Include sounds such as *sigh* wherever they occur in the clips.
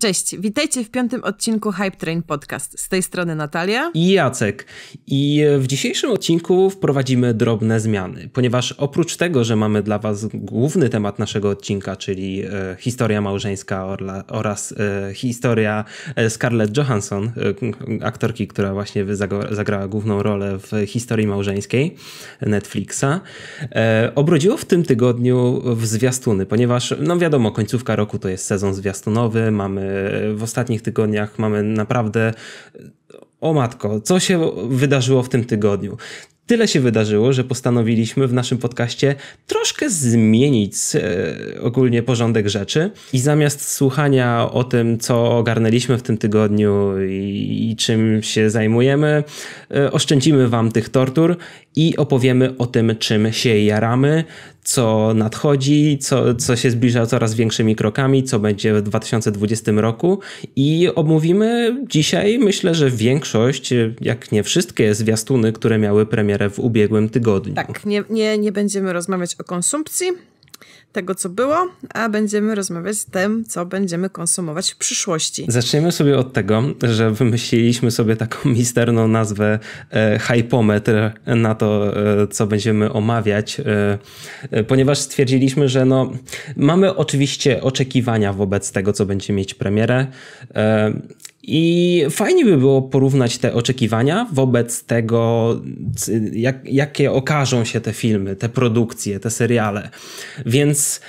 Cześć, witajcie w piątym odcinku Hype Train Podcast. Z tej strony Natalia i Jacek. I e, w dzisiejszym odcinku wprowadzimy drobne zmiany, ponieważ oprócz tego, że mamy dla Was główny temat naszego odcinka, czyli e, historia małżeńska orla, oraz e, historia e, Scarlett Johansson, e, aktorki, która właśnie zagrała główną rolę w historii małżeńskiej Netflixa, e, obrodziło w tym tygodniu w zwiastuny, ponieważ, no wiadomo, końcówka roku to jest sezon zwiastunowy, mamy E, w ostatnich tygodniach mamy naprawdę. O matko, co się wydarzyło w tym tygodniu? Tyle się wydarzyło, że postanowiliśmy w naszym podcaście troszkę zmienić e, ogólnie porządek rzeczy i zamiast słuchania o tym, co ogarnęliśmy w tym tygodniu i, i czym się zajmujemy, e, oszczędzimy Wam tych tortur i opowiemy o tym, czym się jaramy, co nadchodzi, co, co się zbliża coraz większymi krokami, co będzie w 2020 roku i omówimy dzisiaj, myślę, że większość, jak nie wszystkie zwiastuny, które miały premierę w ubiegłym tygodniu. Tak, nie, nie, nie będziemy rozmawiać o konsumpcji, tego, co było, a będziemy rozmawiać z tym, co będziemy konsumować w przyszłości. Zaczniemy sobie od tego, że wymyśliliśmy sobie taką *laughs* misterną nazwę e, hypometr na to, e, co będziemy omawiać, e, e, ponieważ stwierdziliśmy, że no, mamy oczywiście oczekiwania wobec tego, co będzie mieć premierę. E, i fajnie by było porównać te oczekiwania wobec tego, jak, jakie okażą się te filmy, te produkcje, te seriale. Więc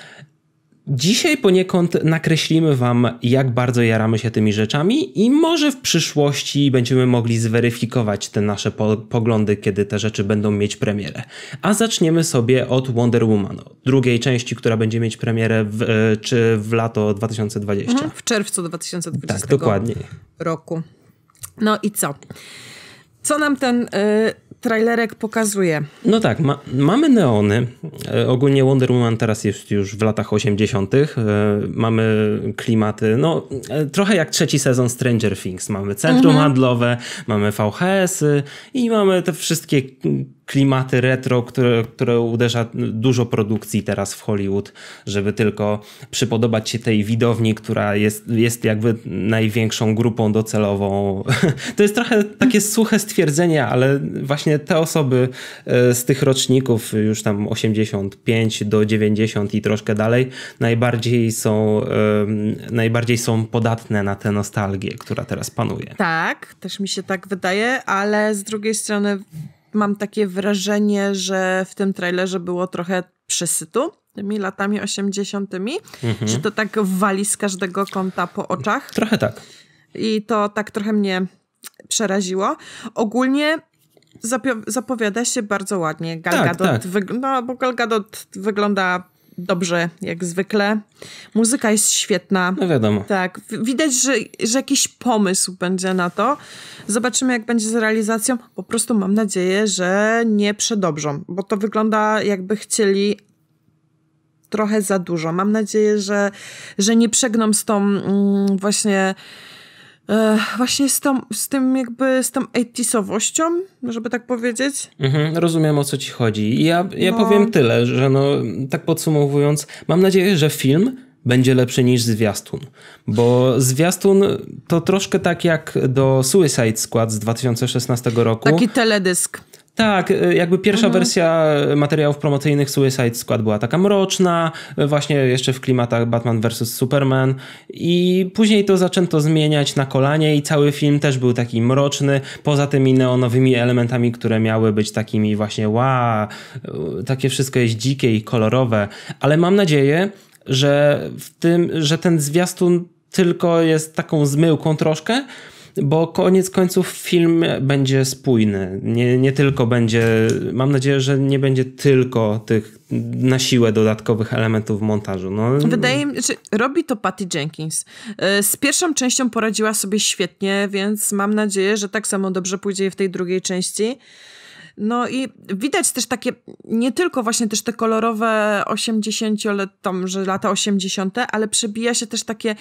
Dzisiaj poniekąd nakreślimy Wam, jak bardzo jaramy się tymi rzeczami, i może w przyszłości będziemy mogli zweryfikować te nasze po poglądy, kiedy te rzeczy będą mieć premierę. A zaczniemy sobie od Wonder Woman, drugiej części, która będzie mieć premierę w, e, czy w lato 2020. Mhm, w czerwcu 2020 tak, dokładnie. roku. No i co? Co nam ten. Y trailerek pokazuje. No tak, ma, mamy neony. E, ogólnie Wonder Woman teraz jest już w latach 80. E, mamy klimaty, no e, trochę jak trzeci sezon Stranger Things. Mamy centrum mhm. handlowe, mamy VHS-y i mamy te wszystkie klimaty retro, które, które uderza dużo produkcji teraz w Hollywood, żeby tylko przypodobać się tej widowni, która jest, jest jakby największą grupą docelową. *laughs* To jest trochę takie suche stwierdzenie, ale właśnie te osoby e, z tych roczników, już tam 85 do 90 i troszkę dalej, najbardziej są, najbardziej są podatne na tę nostalgię, która teraz panuje. Tak, też mi się tak wydaje, ale z drugiej strony mam takie wrażenie, że w tym trailerze było trochę przesytu tymi latami 80. Mhm. Czy to tak wali z każdego kąta po oczach? Trochę tak. I to tak trochę mnie przeraziło. Ogólnie zapowiada się bardzo ładnie. Gal Gadot tak, tak. no, bo Gal Gadot wygląda dobrze, jak zwykle. Muzyka jest świetna. No wiadomo. Tak, widać, że, że jakiś pomysł będzie na to. Zobaczymy, jak będzie z realizacją. Po prostu mam nadzieję, że nie przedobrzą, bo to wygląda jakby chcieli trochę za dużo. Mam nadzieję, że, że nie przegną z tą mm, właśnie właśnie z tą, z tym jakby, z tą 80sowością, żeby tak powiedzieć. Mhm, rozumiem o co ci chodzi. Ja, ja no. powiem tyle, że no, tak podsumowując, mam nadzieję, że film będzie lepszy niż zwiastun. Bo zwiastun to troszkę tak jak do Suicide Squad z 2016 roku. Taki teledysk. Tak, y, jakby pierwsza mhm. wersja materiałów promocyjnych Suicide Squad była taka mroczna, y, właśnie jeszcze w klimatach Batman vs. Superman i później to zaczęto zmieniać na kolanie i cały film też był taki mroczny, poza tymi neonowymi elementami, które miały być takimi właśnie wow, y, takie wszystko jest dzikie i kolorowe, ale mam nadzieję, że w tym, że ten zwiastun tylko jest taką zmyłką troszkę, bo koniec końców film będzie spójny. Nie, nie tylko będzie, mam nadzieję, że nie będzie tylko tych na siłę dodatkowych elementów montażu. No. Wydaje mi się, że robi to Patty Jenkins. Y, z pierwszą częścią poradziła sobie świetnie, więc mam nadzieję, że tak samo dobrze pójdzie w tej drugiej części. No i widać też takie, nie tylko właśnie też te kolorowe 80 let, tam, że lata 80., ale przebija się też takie,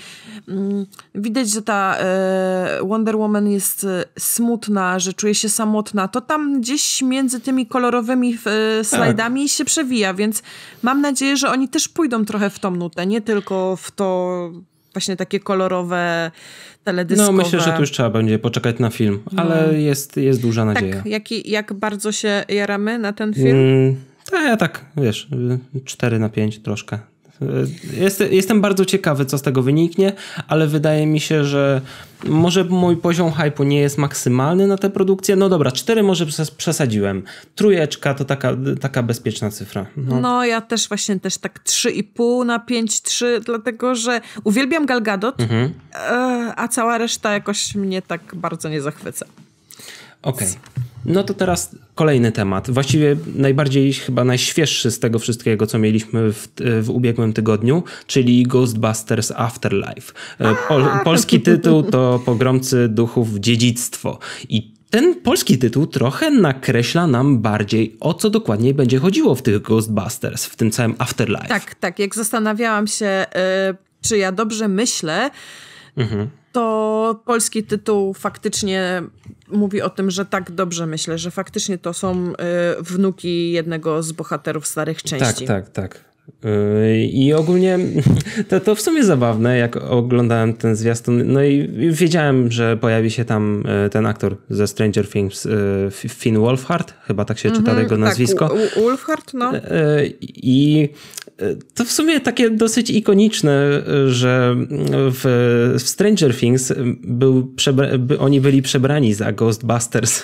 mm, widać, że ta e, Wonder Woman jest e, smutna, że czuje się samotna. To tam gdzieś między tymi kolorowymi e, slajdami tak. się przewija, więc mam nadzieję, że oni też pójdą trochę w tą nutę, nie tylko w to właśnie takie kolorowe, no, teledyskowe. No myślę, że tu już trzeba będzie poczekać na film, no. ale no. jest, jest duża tak, nadzieja. Tak, jak, jak bardzo się jaramy na ten film? Mm, tak, ja tak, wiesz, 4 na 5 troszkę. Jest, jestem bardzo ciekawy, co z tego wyniknie, ale wydaje mi się, że może mój poziom hypu nie jest maksymalny na tę produkcję. No dobra, cztery może przesadziłem. Trójeczka to taka, taka bezpieczna cyfra. No. no ja też właśnie też tak 3,5 na pięć trzy, dlatego że uwielbiam Galgadot, mhm. E, a cała reszta jakoś mnie tak bardzo nie zachwyca. Okej. Okay. No to teraz kolejny temat. Właściwie najbardziej chyba najświeższy z tego wszystkiego, co mieliśmy w, w ubiegłym tygodniu, czyli Ghostbusters Afterlife. E, pol, polski tytuł to Pogromcy Duchów Dziedzictwo. I ten polski tytuł trochę nakreśla nam bardziej, o co dokładnie będzie chodziło w tych Ghostbusters, w tym całym Afterlife. Tak, tak. Jak zastanawiałam się, yy, czy ja dobrze myślę, Mhm to polski tytuł faktycznie mówi o tym, że tak dobrze myślę, że faktycznie to są y, wnuki jednego z bohaterów starych części. Tak, tak, tak. Y, I ogólnie *laughs* to, to w sumie zabawne, jak oglądałem ten zwiastun. No i wiedziałem, że pojawi się tam y, ten aktor ze Stranger Things, Finn Wolfhard, chyba tak się mm -hmm, czyta mhm, jego tak, Wolfhard, no. I to w sumie takie dosyć ikoniczne, że w, w Stranger Things był by oni byli przebrani za Ghostbusters.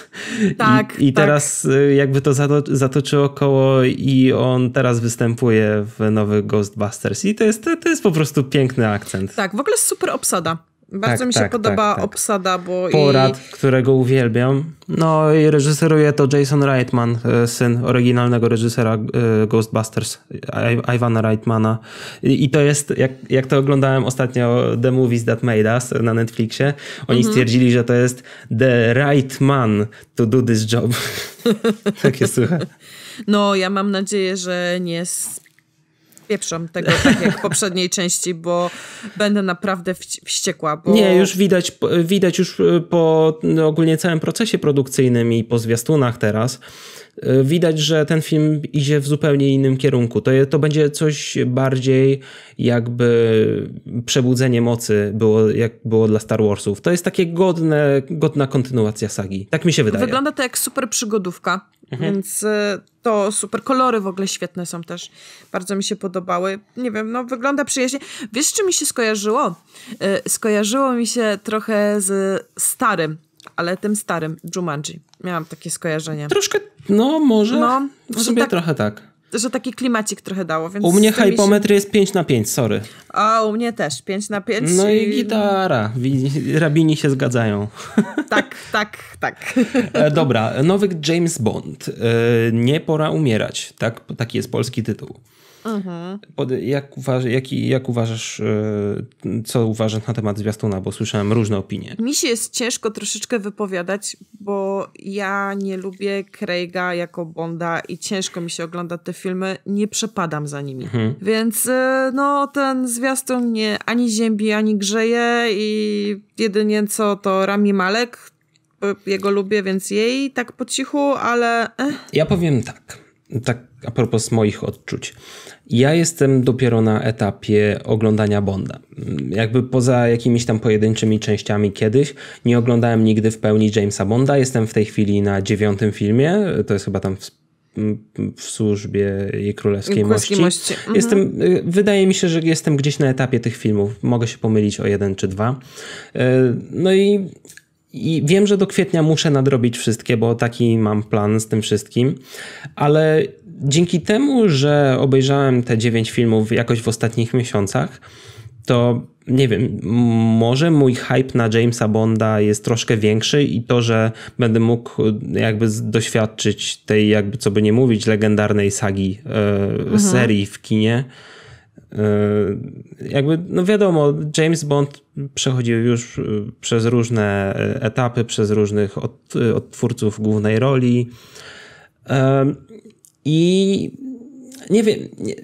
Tak. I, i tak. teraz y, jakby to zatoczy, zatoczyło koło i on teraz występuje w nowych Ghostbusters. I to jest, to, to jest po prostu piękny akcent. Tak, w ogóle super obsada. Bardzo tak, mi się tak, tak podoba tak, obsada, bo. Porad, i... którego uwielbiam. No i reżyseruje to Jason Reitman, e, syn oryginalnego reżysera e, Ghostbusters, Ivana Reitmana. I to jest, jak, jak to oglądałem ostatnio, The Movies That Made Us na Netflixie, oni mhm. stwierdzili, że to jest The Right Man to do this job. *laughs* Takie słuchaj. No, ja mam nadzieję, że nie odpieprzam tego tak jak w poprzedniej części, bo będę naprawdę wściekła. Bo... Nie, już widać, widać już y, po no, ogólnie całym procesie produkcyjnym i po zwiastunach teraz, Y, widać, że ten film idzie w zupełnie innym kierunku. To, to będzie coś bardziej jakby przebudzenie mocy było, jak było dla Star Warsów. To jest takie godne, godna kontynuacja sagi. Tak mi się wydaje. Wygląda to jak super przygodówka, mhm. więc y, to super. Kolory w ogóle świetne są też. Bardzo mi się podobały. Nie wiem, no wygląda przyjaźnie. Wiesz, czy mi się skojarzyło? Y, skojarzyło mi się trochę z starym ale tym starym Jumanji. Miałam takie skojarzenie. Troszkę, no może no, w sumie tak, trochę tak. Że taki klimacik trochę dało. u mnie hypometr się... jest 5 na 5, sorry. A u mnie też 5 na 5. No i, i gitara. Rabini się zgadzają. *laughs* Tak, tak, tak. E, dobra, nowy James Bond. E, nie pora umierać. Tak, taki jest polski tytuł. Mhm. Jak, uważ, jak, jak uważasz, e, co uważasz na temat zwiastuna, bo słyszałem różne opinie. Mi się jest ciężko troszeczkę wypowiadać, bo ja nie lubię Craiga jako Bonda i ciężko mi się ogląda te filmy, nie przepadam za nimi. Mhm. Więc e, no ten zwiastun mnie ani ziębi, ani grzeje i jedynie co to Rami Malek, e, jego lubię, więc jej tak po cichu, ale... Ja powiem tak, tak a propos moich odczuć. Ja jestem dopiero na etapie oglądania Bonda. Jakby poza jakimiś tam pojedynczymi częściami kiedyś, nie oglądałem nigdy w pełni Jamesa Bonda. Jestem w tej chwili na dziewiątym filmie, to jest chyba tam w w służbie jej królewskiej, mości. mości. Mhm. Jestem, y, wydaje mi się, że jestem gdzieś na etapie tych filmów. Mogę się pomylić o jeden czy dwa. Y, no i, i wiem, że do kwietnia muszę nadrobić wszystkie, bo taki mam plan z tym wszystkim, ale dzięki temu, że obejrzałem te 9 filmów jakoś w ostatnich miesiącach, to nie wiem, może mój hype na Jamesa Bonda jest troszkę większy i to, że będę mógł e, jakby doświadczyć tej, jakby co by nie mówić, legendarnej sagi e, mhm. serii w kinie. E, jakby, no wiadomo, James Bond przechodził już przez różne etapy, przez różnych od, odtwórców głównej roli. I nie wiem, nie,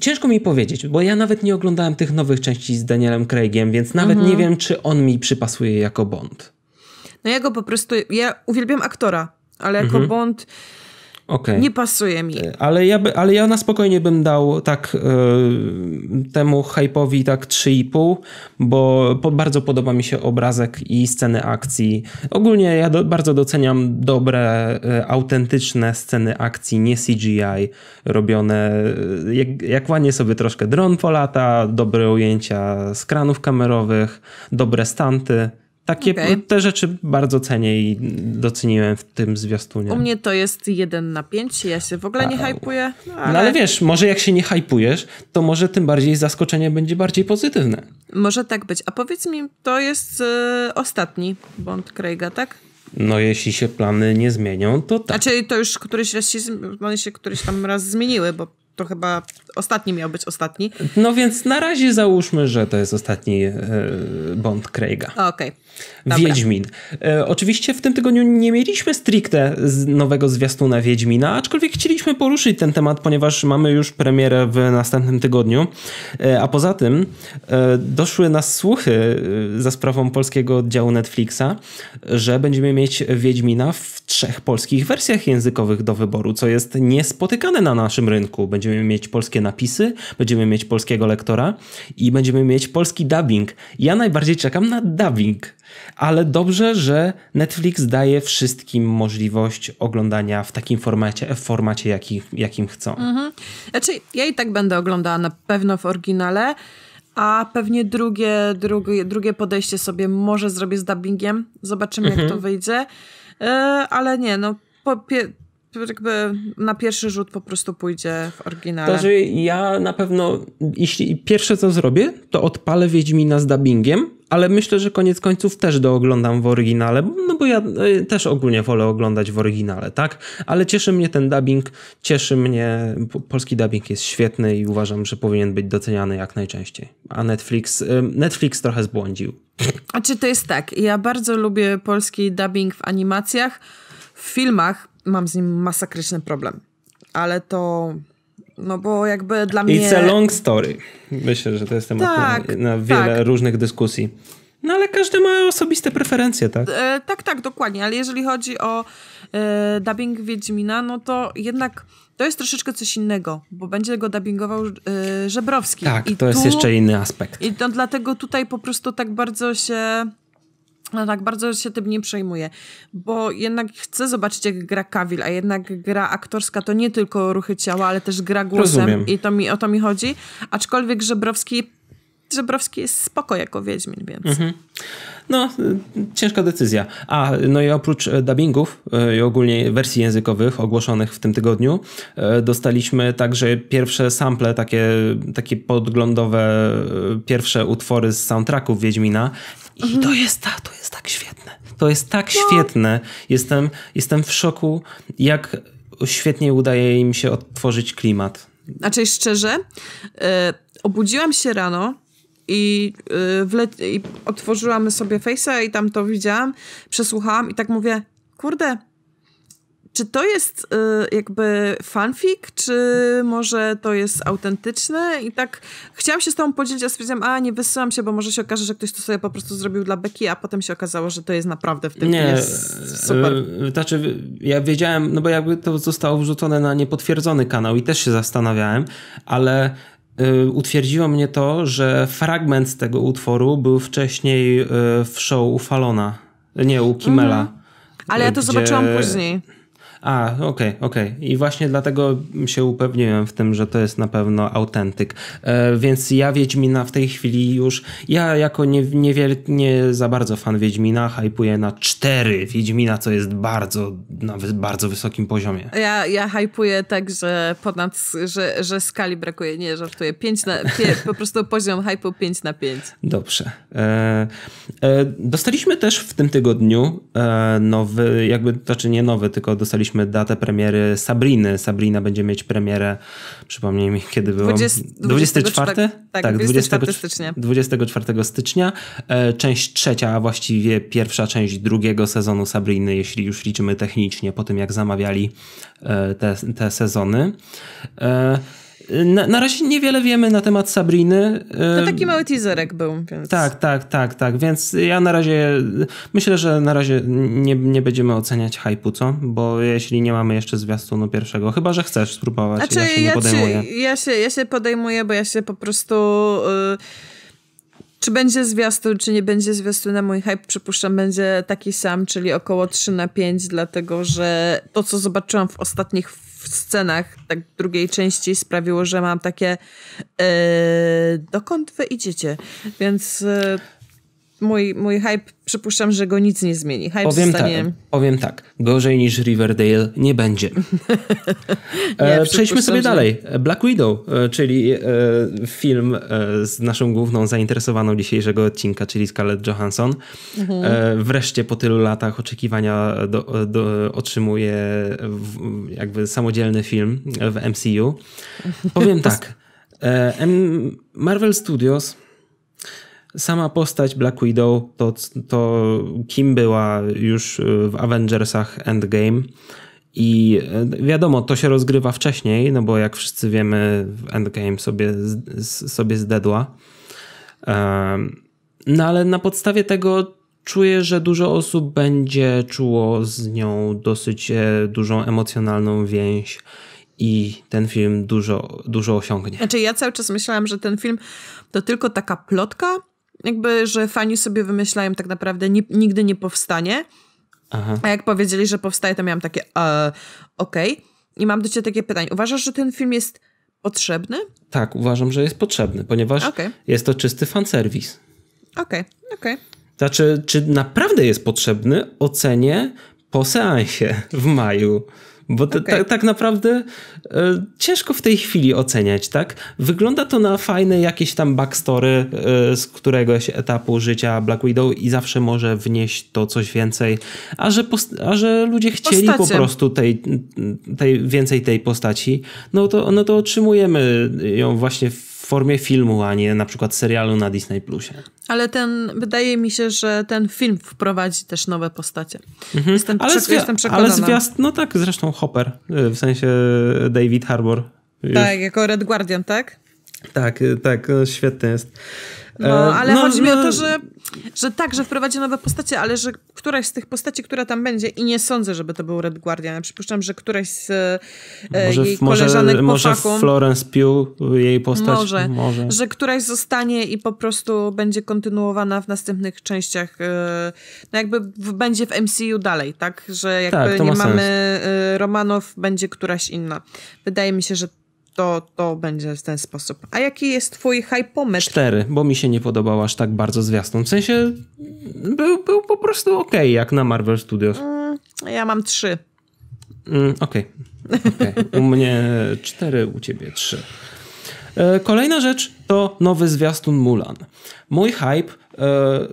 ciężko mi powiedzieć, bo ja nawet nie oglądałem tych nowych części z Danielem Craigiem, więc nawet mhm. nie wiem, czy on mi przypasuje jako Bond. No ja go po prostu, ja uwielbiam aktora, ale jako mhm. Bond Okay. Nie pasuje mi. Y, ale ja, by, ale ja na spokojnie bym dał tak y, temu hype'owi tak 3,5, bo po, bardzo podoba mi się obrazek i sceny akcji. Ogólnie ja do, bardzo doceniam dobre, y, autentyczne sceny akcji, nie CGI robione. Y, jak, jak ładnie sobie troszkę dron polata, dobre ujęcia z kranów kamerowych, dobre stanty. Takie okay. te rzeczy bardzo cenię i doceniłem w tym zwiastunie. U mnie to jest jeden na pięć ja się w ogóle nie hypuję. No, no ale... No ale wiesz, może jak się nie hypujesz, to może tym bardziej zaskoczenie będzie bardziej pozytywne. Może tak być. A powiedz mi, to jest y, ostatni Bond Craiga, tak? No jeśli się plany nie zmienią, to tak. A czyli to już któryś raz się, się któryś tam raz zmieniły, bo to chyba ostatni miał być ostatni. No więc na razie załóżmy, że to jest ostatni yy, Bond Craiga. Okej. Okay. Dobra. Wiedźmin. E, oczywiście w tym tygodniu nie mieliśmy stricte nowego zwiastuna Wiedźmina, aczkolwiek chcieliśmy poruszyć ten temat, ponieważ mamy już premierę w następnym tygodniu. E, a poza tym e, doszły nas słuchy e, za sprawą polskiego oddziału Netflixa, że będziemy mieć Wiedźmina w trzech polskich wersjach językowych do wyboru, co jest niespotykane na naszym rynku. Będziemy mieć polskie napisy, będziemy mieć polskiego lektora i będziemy mieć polski dubbing. Ja najbardziej czekam na dubbing. Ale dobrze, że Netflix daje wszystkim możliwość oglądania w takim formacie, w formacie jakim, jakim chcą. Mhm. Znaczy, ja i tak będę oglądała na pewno w oryginale, a pewnie drugie, drugie, drugie podejście sobie może zrobię z dubbingiem. Zobaczymy, mhm. jak to mhm. wyjdzie. E, ale nie, no jakby na pierwszy rzut po prostu pójdzie w oryginale. Także ja na pewno, jeśli pierwsze co zrobię, to odpalę Wiedźmina z dubbingiem ale myślę, że koniec końców też dooglądam w oryginale, no bo ja y, też ogólnie wolę oglądać w oryginale, tak? Ale cieszy mnie ten dubbing, cieszy mnie, polski dubbing jest świetny i uważam, że powinien być doceniany jak najczęściej. A Netflix, y, Netflix trochę zbłądził. A czy to jest tak, ja bardzo lubię polski dubbing w animacjach, w filmach mam z nim masakryczny problem, ale to no bo jakby dla mnie... It's a long story. Myślę, że to jest temat tak, na, na, wiele tak. różnych dyskusji. No ale każdy ma osobiste preferencje, tak? E, tak, tak, dokładnie. Ale jeżeli chodzi o e, dubbing Wiedźmina, no to jednak to jest troszeczkę coś innego, bo będzie go dubbingował e, Żebrowski. Tak, I to tu, jest jeszcze inny aspekt. I to dlatego tutaj po prostu tak bardzo się no tak, bardzo się tym nie przejmuję, bo jednak chcę zobaczyć, jak gra Kawil, a jednak gra aktorska to nie tylko ruchy ciała, ale też gra głosem Rozumiem. i to mi, o to mi chodzi. Aczkolwiek Żebrowski, Żebrowski jest spoko jako Wiedźmin, więc... Mhm. No, ciężka decyzja. A, no i oprócz e, dubbingów e, i ogólnie wersji językowych ogłoszonych w tym tygodniu, e, dostaliśmy także pierwsze sample, takie, takie podglądowe, pierwsze utwory z soundtracków Wiedźmina. I mhm. to jest tak, to jest tak świetne. To jest tak no. świetne. Jestem, jestem w szoku, jak świetnie udaje im się odtworzyć klimat. Znaczy szczerze, yy, obudziłam się rano i, yy, i otworzyłam sobie Face'a i tam to widziałam, przesłuchałam i tak mówię, kurde, czy to jest y, jakby fanfic, czy może to jest autentyczne? I tak chciałam się z tobą podzielić, a stwierdziłam, a nie wysyłam się, bo może się okaże, że ktoś to sobie po prostu zrobił dla beki, a potem się okazało, że to jest naprawdę w tym nie, jest super. Y, y, znaczy, ja wiedziałem, no bo jakby to zostało wrzucone na niepotwierdzony kanał i też się zastanawiałem, ale y, utwierdziło mnie to, że fragment z tego utworu był wcześniej w show u Falona, nie, u Kimela. Mhm. Ale ja to zobaczyłam później. A, okej, okay, okej. Okay. I właśnie dlatego się upewniłem w tym, że to jest na pewno autentyk. E, więc ja Wiedźmina w tej chwili już, ja jako nie, nie za bardzo fan Wiedźmina, hypuję na 4 Wiedźmina, co jest bardzo, na bardzo wysokim poziomie. Ja, ja hypuję tak, że ponad, że, że skali brakuje, nie żartuję. pięć na, pie, *laughs* po prostu poziom hypu 5 na 5. Dobrze. E, e, dostaliśmy też w tym tygodniu e, nowy, jakby, znaczy nie nowy, tylko dostaliśmy ustaliliśmy datę premiery Sabriny. Sabrina będzie mieć premierę, przypomnij mi, kiedy było? 24? 24? Tak, tak 24, 24 stycznia. 24 stycznia. E, część trzecia, a właściwie pierwsza część drugiego sezonu Sabriny, jeśli już liczymy technicznie po tym, jak zamawiali e, te, te sezony. E, na, na razie niewiele wiemy na temat Sabriny. To taki mały teaserek był. Więc... Tak, tak, tak, tak. Więc ja na razie myślę, że na razie nie, nie będziemy oceniać hypu, co? Bo jeśli nie mamy jeszcze zwiastunu pierwszego, chyba że chcesz spróbować. Znaczy, ja się ja nie podejmuję. Czy, ja, się, ja się podejmuję, bo ja się po prostu. Yy czy będzie zwiastun, czy nie będzie zwiastun na mój hype, przypuszczam, będzie taki sam, czyli około 3 na 5, dlatego że to, co zobaczyłam w ostatnich w scenach tak drugiej części sprawiło, że mam takie yy, dokąd wy idziecie? Więc yy, mój, mój hype, przypuszczam, że go nic nie zmieni. Hype powiem, tak, powiem tak, gorzej niż Riverdale nie będzie. *laughs* E, nie, przejdźmy sobie że... dalej. Black Widow, e, czyli e, film z naszą główną zainteresowaną dzisiejszego odcinka, czyli Scarlett Johansson. Mhm. Wreszcie po tylu latach oczekiwania do, do, otrzymuje jakby samodzielny film w MCU. *laughs* Powiem tak, Marvel Studios sama postać Black Widow, to, to kim była już y, w Avengersach Endgame. I y, wiadomo, to się rozgrywa wcześniej, no bo jak wszyscy wiemy, w Endgame sobie, sobie zdedła. No ale na podstawie tego czuję, że dużo osób będzie czuło z nią dosyć e, dużą emocjonalną więź i ten film dużo, dużo osiągnie. Znaczy ja cały czas myślałam, że ten film to tylko taka plotka, jakby, że fani sobie wymyślają tak naprawdę, nie, nigdy nie powstanie. Aha. A jak powiedzieli, że powstaje, to miałam takie, e, okej. Okay. I mam do ciebie takie pytanie. Uważasz, że ten film jest potrzebny? Tak, uważam, że jest potrzebny, ponieważ okay. jest to czysty fanserwis. Okej, okay, okej. Okay. Znaczy, czy naprawdę jest potrzebny, ocenię po seansie w maju. Bo okay. tak naprawdę e, ciężko w tej chwili oceniać, tak? Wygląda to na fajne jakieś tam backstory e, z któregoś etapu życia Black Widow i zawsze może wnieść to coś więcej, a że, a że ludzie chcieli Postacie. po prostu tej, tej, więcej tej postaci, no to, no to otrzymujemy ją właśnie w formie filmu, a nie na przykład serialu na Disney Plusie. Ale ten, wydaje mi się, że ten film wprowadzi też nowe postacie. Mhm. Jestem, ale przek- jestem przekonana. Ale zwiast, no tak, zresztą Hopper, y, w sensie David Harbour. Tak, jako Red Guardian, tak? Tak, y, tak, y, świetny jest. No, e, ale no, chodzi mi o to, no. że, że tak, że wprowadzi nowe postacie, ale że któraś z tych postaci, która tam będzie i nie sądzę, żeby to był Red Guardian. Ja przypuszczam, że któraś z e, może, jej może, koleżanek Może Florence Pugh, jej postać? Może, może. Że któraś zostanie i po prostu będzie kontynuowana w następnych częściach. E, no jakby w, będzie w MCU dalej, tak? Że jakby tak, nie mamy e, Romanow, będzie któraś inna. Wydaje mi się, że to, to będzie w ten sposób. A jaki jest twój hypometr? Cztery, bo mi się nie podobał aż tak bardzo zwiastun. W sensie był, był po prostu ok, jak na Marvel Studios. Mm, ja mam trzy. Mm, okej. Okay. okay. U mnie cztery, u ciebie trzy. E, kolejna rzecz to nowy zwiastun Mulan. Mój hype e,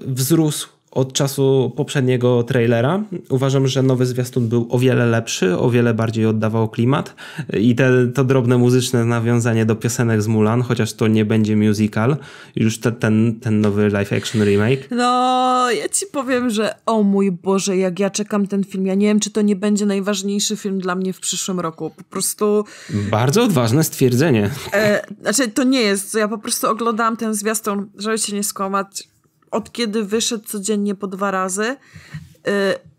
wzrósł od czasu poprzedniego trailera. Uważam, że nowy zwiastun był o wiele lepszy, o wiele bardziej oddawał klimat i te, to drobne muzyczne nawiązanie do piosenek z Mulan, chociaż to nie będzie musical, już te, ten, ten nowy live action remake. No, ja ci powiem, że o mój Boże, jak ja czekam ten film, ja nie wiem, czy to nie będzie najważniejszy film dla mnie w przyszłym roku. Po prostu... Bardzo odważne stwierdzenie. E, znaczy, to nie jest, ja po prostu oglądałam ten zwiastun, żeby się nie skłamać, od kiedy wyszedł codziennie po dwa razy, y,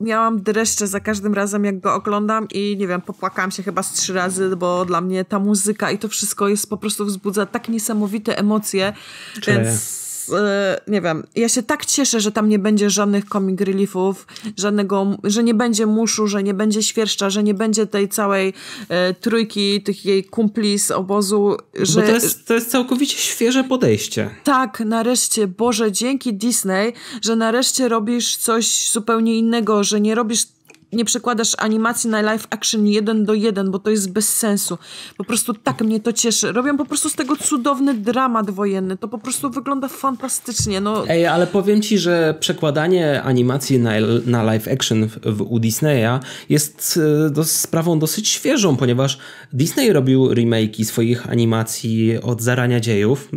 miałam dreszcze za każdym razem, jak go oglądam i nie wiem, popłakałam się chyba z trzy razy, bo dla mnie ta muzyka i to wszystko jest po prostu wzbudza tak niesamowite emocje, Cześć. więc Y, nie wiem, ja się tak cieszę, że tam nie będzie żadnych comic reliefów, żadnego, że nie będzie muszu, że nie będzie świerszcza, że nie będzie tej całej y, trójki, tych jej kumpli z obozu. Że... Bo to, jest, to jest całkowicie świeże podejście. Tak, nareszcie, Boże, dzięki Disney, że nareszcie robisz coś zupełnie innego, że nie robisz nie przekładasz animacji na live action jeden do jeden, bo to jest bez sensu. Po prostu tak mnie to cieszy. Robią po prostu z tego cudowny dramat wojenny. To po prostu wygląda fantastycznie. No. Ej, ale powiem ci, że przekładanie animacji na, na live action w, w, u Disneya jest e, do, sprawą dosyć świeżą, ponieważ Disney robił remake'i swoich animacji od zarania dziejów.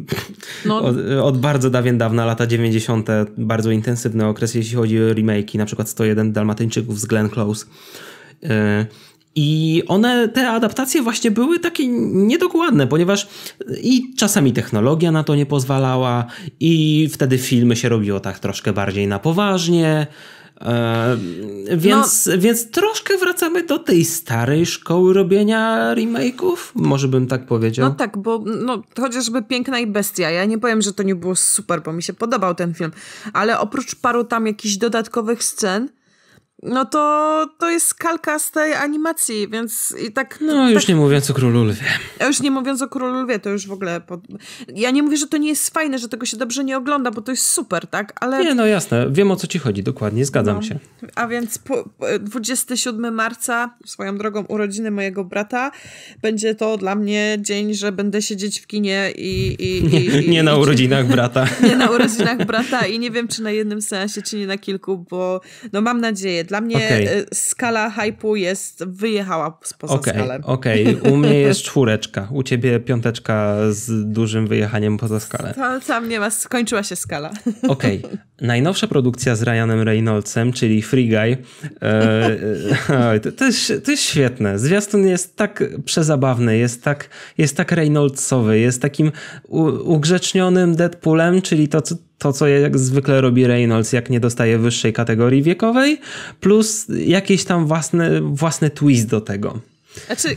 No. *laughs* Od, od, bardzo dawien dawna, lata 90. Bardzo intensywny okres, jeśli chodzi o remake'i, na przykład 101 Dalmatyńczyków z Glen Close. I one, te adaptacje właśnie były takie niedokładne, ponieważ i czasami technologia na to nie pozwalała, i wtedy filmy się robiło tak troszkę bardziej na poważnie. E, więc, no, więc troszkę wracamy do tej starej szkoły robienia remake'ów, może bym tak powiedział. No tak, bo no, chociażby Piękna i Bestia, ja nie powiem, że to nie było super, bo mi się podobał ten film, ale oprócz paru tam jakichś dodatkowych scen, no to to jest kalka z tej animacji, więc i tak... No tak, już nie mówiąc o Królu Lwie. Już nie mówiąc o Królu Lwie, to już w ogóle... Pod... Ja nie mówię, że to nie jest fajne, że tego się dobrze nie ogląda, bo to jest super, tak? Ale... Nie, no jasne, wiem o co ci chodzi, dokładnie, zgadzam no. się. A więc po, 27 marca, swoją drogą urodziny mojego brata, będzie to dla mnie dzień, że będę siedzieć w kinie i... i, *laughs* i, i nie, na urodzinach brata. *laughs* nie na urodzinach brata i nie wiem, czy na jednym sensie, czy nie na kilku, bo no mam nadzieję, dla mnie okay. E, skala hypu jest, wyjechała poza okay, skalę. Okej, okay. u mnie jest czwóreczka, u ciebie piąteczka z dużym wyjechaniem poza skalę. Tam, tam nie ma, skończyła się skala. *laughs* Okej, okay. najnowsza produkcja z Ryanem Reynoldsem, czyli Free Guy, e, e *laughs* to, to, jest, to jest świetne. Zwiastun jest tak przezabawny, jest tak, jest tak Reynoldsowy, jest takim u, ugrzecznionym Deadpoolem, czyli to, co to, co jak zwykle robi Reynolds, jak nie dostaje wyższej kategorii wiekowej, plus jakieś tam własne, własny twist do tego. Znaczy,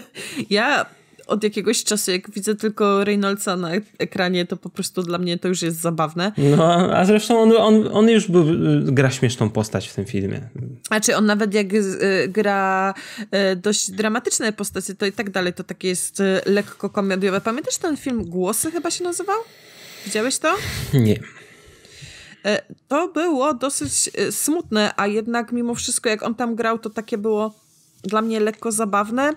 *laughs* ja od jakiegoś czasu, jak widzę tylko Reynoldsa na ekranie, to po prostu dla mnie to już jest zabawne. No, a zresztą on, on, on już był, y, gra śmieszną postać w tym filmie. Znaczy, on nawet jak y, gra y, dość dramatyczne postacie, to i tak dalej, to takie jest lekko komediowe. Pamiętasz ten film Głosy chyba się nazywał? Widziałeś to? Nie. E, to było dosyć e, smutne, a jednak mimo wszystko, jak on tam grał, to takie było dla mnie lekko zabawne.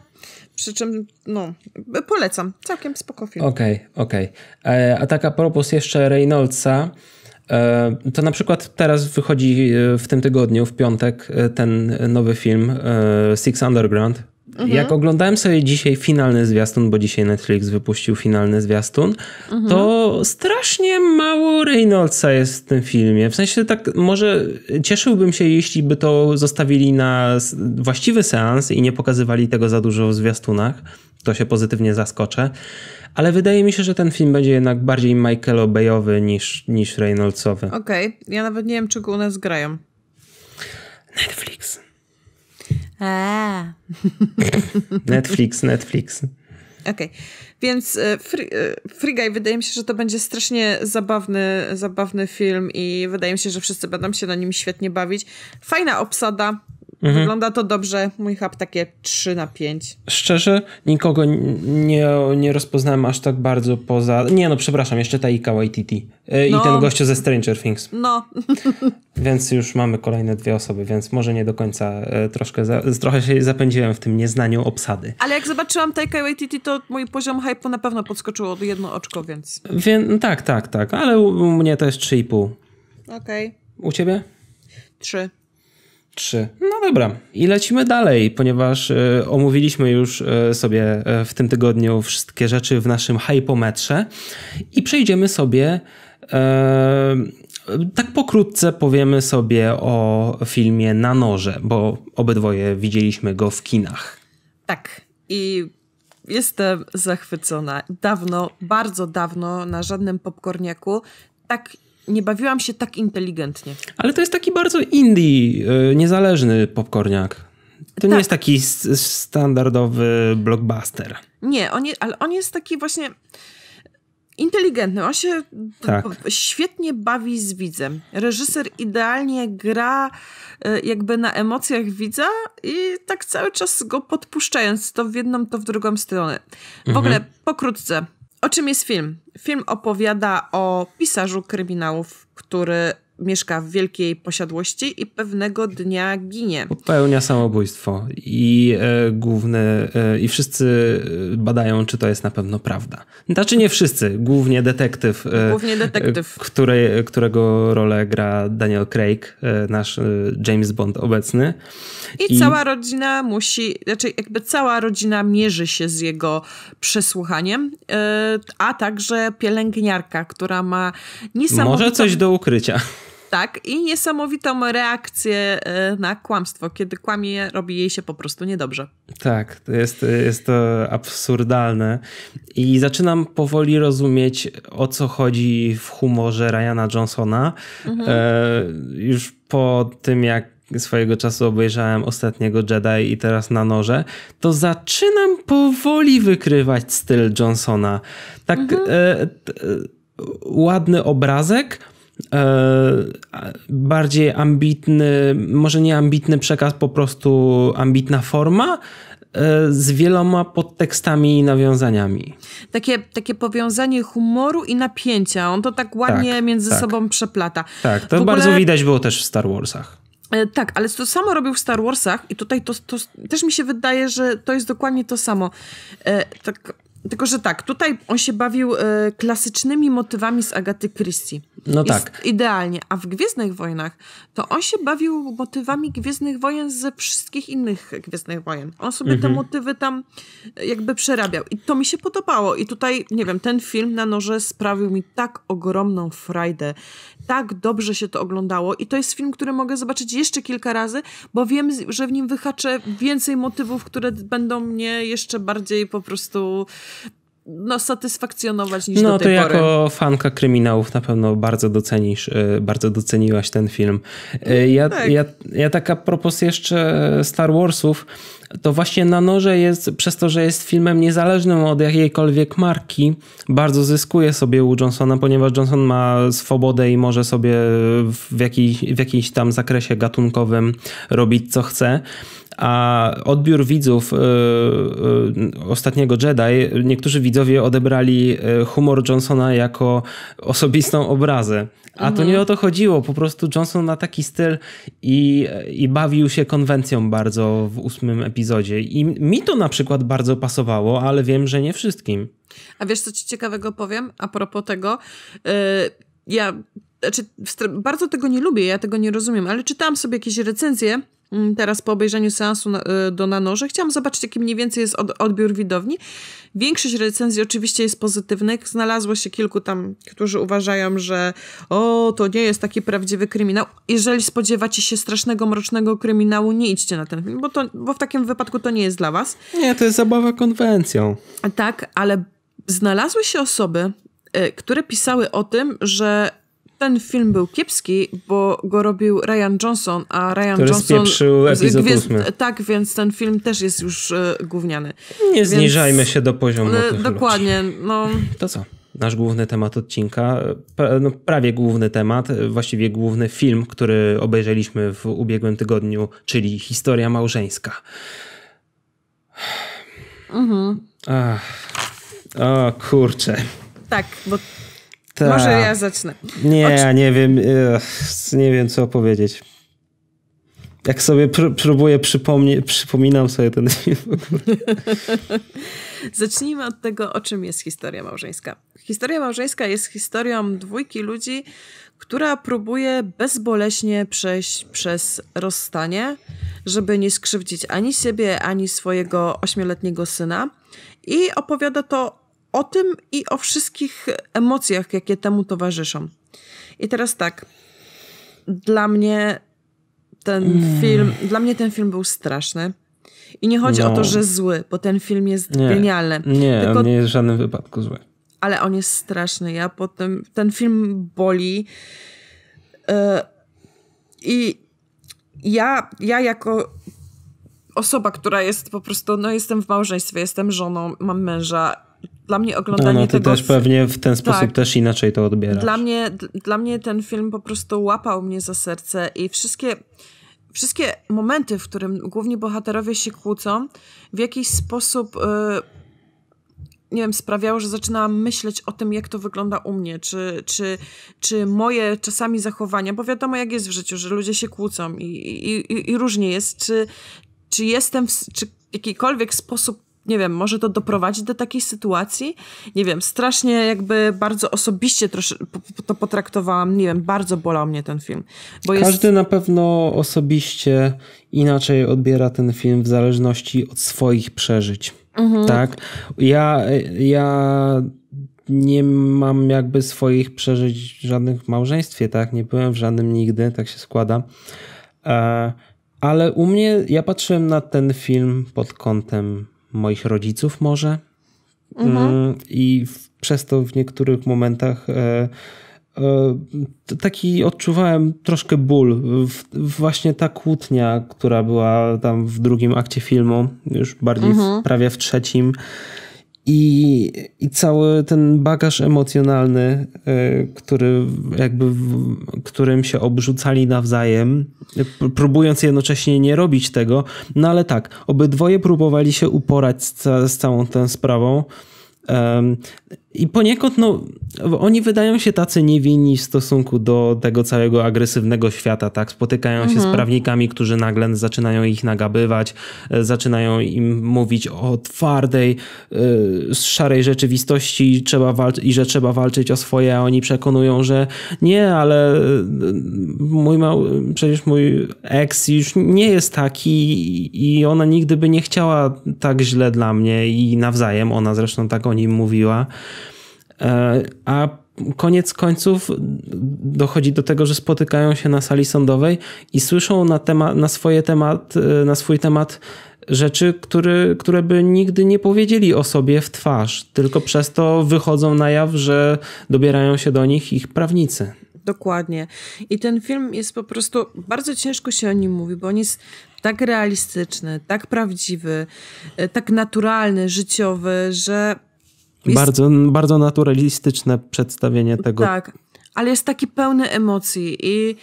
Przy czym, no, e, polecam. Całkiem spoko film. Okej, okay, okej. Okay. A taka propos jeszcze Reynoldsa, to na przykład teraz wychodzi w tym tygodniu, w piątek, ten nowy film Six Underground. Mhm. Jak oglądałem sobie dzisiaj finalny zwiastun, bo dzisiaj Netflix wypuścił finalny zwiastun, mhm. to strasznie mało Reynoldsa jest w tym filmie. W sensie tak może cieszyłbym się, jeśli by to zostawili na właściwy seans i nie pokazywali tego za dużo w zwiastunach. To się pozytywnie zaskoczę. Ale wydaje mi się, że ten film będzie jednak bardziej Michael Bayowy niż, niż Reynoldsowy. Okej, okay. ja nawet nie wiem, czy go u nas grają. Netflix. Ah, Netflix, Netflix. Okej, okay. więc e, Free, e, Free Guy wydaje mi się, że to będzie strasznie zabawny, zabawny film i wydaje mi się, że wszyscy będą się na nim świetnie bawić. Fajna obsada, Mhm. Wygląda to dobrze. Mój hub takie 3 na 5. Szczerze, nikogo nie, nie rozpoznałem aż tak bardzo poza... Nie no, przepraszam, jeszcze ta Ika Waititi. Yy, no. I ten gościu ze Stranger Things. No. *laughs* więc już mamy kolejne dwie osoby, więc może nie do końca yy, troszkę, za, trochę się zapędziłem w tym nieznaniu obsady. Ale jak zobaczyłam Taika Waititi, to mój poziom hype'u na pewno podskoczył o jedno oczko, więc... Wie, no tak, tak, tak. Ale u, u mnie to jest 3,5. Okej. Okay. U ciebie? 3. 3. No dobra. I lecimy dalej, ponieważ y, omówiliśmy już y, sobie y, w tym tygodniu wszystkie rzeczy w naszym hypometrze i przejdziemy sobie tak pokrótce powiemy sobie o filmie Na noże, bo obydwoje widzieliśmy go w kinach. Tak. I jestem zachwycona. Dawno, bardzo dawno na żadnym popcorniaku tak nie bawiłam się tak inteligentnie. Ale to jest taki bardzo indie, e, niezależny popcorniak. To tak. nie jest taki standardowy blockbuster. Nie, on je, ale on jest taki właśnie inteligentny. On się tak. świetnie bawi z widzem. Reżyser idealnie gra e, jakby na emocjach widza i tak cały czas go podpuszczając to w jedną, to w drugą stronę. W mhm. ogóle pokrótce. O czym jest film? Film opowiada o pisarzu kryminałów, który mieszka w wielkiej posiadłości i pewnego dnia ginie. Popełnia samobójstwo i e, główny, e, i wszyscy e, badają, czy to jest na pewno prawda. Znaczy nie wszyscy, głównie detektyw. E, głównie detektyw. E, Który, którego rolę gra Daniel Craig, e, nasz James Bond obecny. I, I cała rodzina musi, znaczy jakby cała rodzina mierzy się z jego przesłuchaniem, a także pielęgniarka, która ma niesamowite. Może coś do ukrycia. Tak, i niesamowitą reakcję e, na kłamstwo. Kiedy kłamie, robi jej się po prostu niedobrze. Tak, to jest, jest to absurdalne. I zaczynam powoli rozumieć, o co chodzi w humorze Ryana Johnsona. Mhm. E, już po tym, jak swojego czasu obejrzałem ostatniego Jedi i teraz na noże, to zaczynam powoli wykrywać styl Johnsona. Tak mhm. e, t, e, ładny obrazek, E, bardziej ambitny, może nie ambitny przekaz, po prostu ambitna forma e, z wieloma podtekstami i nawiązaniami. Takie, takie powiązanie humoru i napięcia. On to tak ładnie tak, między tak. sobą przeplata. Tak, to w bardzo ogóle... widać było też w Star Warsach. E, tak, ale to samo robił w Star Warsach i tutaj to, to też mi się wydaje, że to jest dokładnie to samo. tak tylko, że tak, tutaj on się bawił y, klasycznymi motywami z Agaty Christie. No Jest tak. Idealnie. A w Gwiezdnych Wojnach to on się bawił motywami Gwiezdnych Wojen ze wszystkich innych Gwiezdnych Wojen. On sobie te mhm. motywy tam e, jakby przerabiał. I to mi się podobało. I tutaj, nie wiem, ten film na noże sprawił mi tak ogromną frajdę tak dobrze się to oglądało i to jest film, który mogę zobaczyć jeszcze kilka razy, bo wiem, że w nim wyhaczę więcej motywów, które będą mnie jeszcze bardziej po prostu no, satysfakcjonować niż no, do tej No to jako fanka kryminałów na pewno bardzo docenisz, y, bardzo doceniłaś ten film. Y, ja, tak. ja, ja tak propos jeszcze Star Warsów, to właśnie Na Noże jest, przez to, że jest filmem niezależnym od jakiejkolwiek marki, bardzo zyskuje sobie u Johnsona, ponieważ Johnson ma swobodę i może sobie w, jakiś, w jakimś tam zakresie gatunkowym robić co chce. A odbiór widzów y, y, ostatniego Jedi, niektórzy widzowie odebrali y, humor Johnsona jako osobistą obrazę. A to mhm. nie o to chodziło, po prostu Johnson ma taki styl i, i bawił się konwencją bardzo w ósmym epizodzie epizodzie. I mi to na przykład bardzo pasowało, ale wiem, że nie wszystkim. A wiesz, co ci ciekawego powiem a propos tego? Yy, ja znaczy, bardzo tego nie lubię, ja tego nie rozumiem, ale czytałam sobie jakieś recenzje Mm, teraz po obejrzeniu seansu y, do na noże, chciałam zobaczyć, jaki mniej więcej jest odbiór widowni. Większość recenzji oczywiście jest pozytywnych. Znalazło się kilku tam, którzy uważają, że o, to nie jest taki prawdziwy kryminał. Jeżeli spodziewacie się strasznego, mrocznego kryminału, nie idźcie na ten film, bo, to, bo w takim wypadku to nie jest dla was. Nie, to jest zabawa konwencją. Tak, ale znalazły się osoby, y, które pisały o tym, że ten film był kiepski, bo go robił Ryan Johnson, a Ryan Który Johnson... epizod gwiezd... Tak, więc ten film też jest już e, gówniany. Nie więc... zniżajmy się do poziomu e, Dokładnie, no... To co? Nasz główny temat odcinka, no prawie główny temat, właściwie główny film, który obejrzeliśmy w ubiegłym tygodniu, czyli Historia Małżeńska. Mhm. Ach. O kurczę. Tak, bo ta. Może ja zacznę. Nie, nie wiem, nie wiem co opowiedzieć. Jak sobie pr próbuję przypomnieć, przypominam sobie ten film. *laughs* Zacznijmy od tego, o czym jest historia małżeńska. Historia małżeńska jest historią dwójki ludzi, która próbuje bezboleśnie przejść przez rozstanie, żeby nie skrzywdzić ani siebie, ani swojego ośmioletniego syna. I opowiada to o tym i o wszystkich emocjach, jakie temu towarzyszą. I teraz tak. Dla mnie ten mm. film, dla mnie ten film był straszny. I nie chodzi no. o to, no. że zły, bo ten film jest nie, genialny. Nie, Tylko... on nie jest w żadnym wypadku zły. Ale on jest straszny. Ja potem ten film boli. Y, I ja, ja jako osoba, która jest po prostu, no jestem w małżeństwie, jestem żoną, mam męża dla mnie oglądanie no, no, ty tego... też pewnie w ten sposób tak, też inaczej to odbierasz. Dla mnie, dla mnie ten film po prostu łapał mnie za serce i wszystkie wszystkie momenty, w którym główni bohaterowie się kłócą, w jakiś sposób, y, nie wiem, sprawiało, że zaczynałam myśleć o tym, jak to wygląda u mnie, czy, czy, czy moje czasami zachowania, bo wiadomo, jak jest w życiu, że ludzie się kłócą i, i, i, i różnie jest, czy, czy jestem, w, czy w jakikolwiek sposób nie wiem, może to doprowadzić do takiej sytuacji. Nie wiem, strasznie jakby bardzo osobiście to potraktowałam. Nie wiem, bardzo bolał mnie ten film. Każdy jest... na pewno osobiście inaczej odbiera ten film w zależności od swoich przeżyć. Mhm. Tak? Ja, ja nie mam jakby swoich przeżyć w żadnych małżeństwie, tak? Nie byłem w żadnym nigdy, tak się składa. E, ale u mnie, ja patrzyłem na ten film pod kątem moich rodziców może. Mhm. Mm, I przez to w niektórych momentach e, e, taki odczuwałem troszkę ból. Właśnie ta kłótnia, która była tam w drugim akcie filmu, już bardziej mhm. w, prawie w trzecim, i, i cały ten bagaż emocjonalny, e, który jakby, w, którym się obrzucali nawzajem, próbując jednocześnie nie robić tego. No ale tak, obydwoje próbowali się uporać z, z całą tą sprawą. I poniekąd no, oni wydają się tacy niewinni w stosunku do tego całego agresywnego świata, tak? Spotykają mhm. się z mhm. prawnikami, którzy nagle zaczynają ich nagabywać, e, zaczynają im mówić o twardej, e, szarej rzeczywistości trzeba i że trzeba walczyć o swoje, a oni przekonują, że nie, ale e, mój mały, przecież mój ex już nie jest taki i ona nigdy by nie chciała tak źle dla mnie i nawzajem, ona zresztą tak o nim mówiła. E, a koniec końców dochodzi do tego, że spotykają się na sali sądowej i słyszą na, temat, na, swoje temat, e, na swój temat rzeczy, które by nigdy nie powiedzieli o sobie w twarz, tylko przez to wychodzą na jaw, że dobierają się do nich ich prawnicy. Dokładnie. I ten film jest po prostu, bardzo ciężko się o nim mówi, bo on jest tak realistyczny, tak prawdziwy, e, tak naturalny, życiowy, że bardzo, bardzo naturalistyczne przedstawienie tego. Tak, ale jest taki pełny emocji i,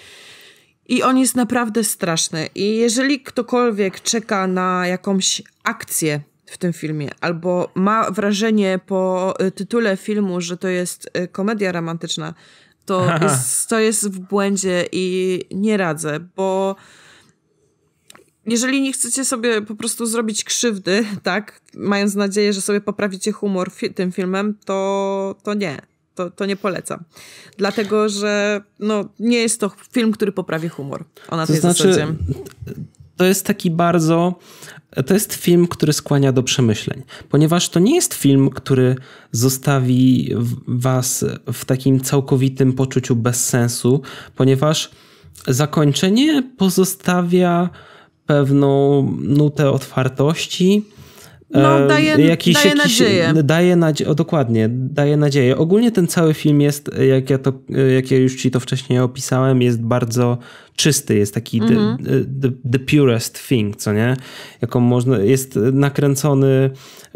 i on jest naprawdę straszny. I jeżeli ktokolwiek czeka na jakąś akcję w tym filmie, albo ma wrażenie po y, tytule filmu, że to jest y, komedia romantyczna, to, jest, to jest w błędzie i nie radzę, bo jeżeli nie chcecie sobie po prostu zrobić krzywdy, tak, mając nadzieję, że sobie poprawicie humor fi tym filmem, to, to nie. To, to nie polecam. Dlatego, że no, nie jest to film, który poprawi humor. Ona to znaczy, zasadzie. To jest taki bardzo. To jest film, który skłania do przemyśleń, ponieważ to nie jest film, który zostawi was w takim całkowitym poczuciu bez sensu, ponieważ zakończenie pozostawia pewną nutę otwartości. No, e, daje, jakiś, daje jakiś, nadzieję. Daje nadzie- o, dokładnie, daje nadzieję. Ogólnie ten cały film jest, jak ja, to, jak ja już ci to wcześniej opisałem, jest bardzo czysty, jest taki mm-hmm. the, the, the, purest thing, co nie? Jaką można, jest nakręcony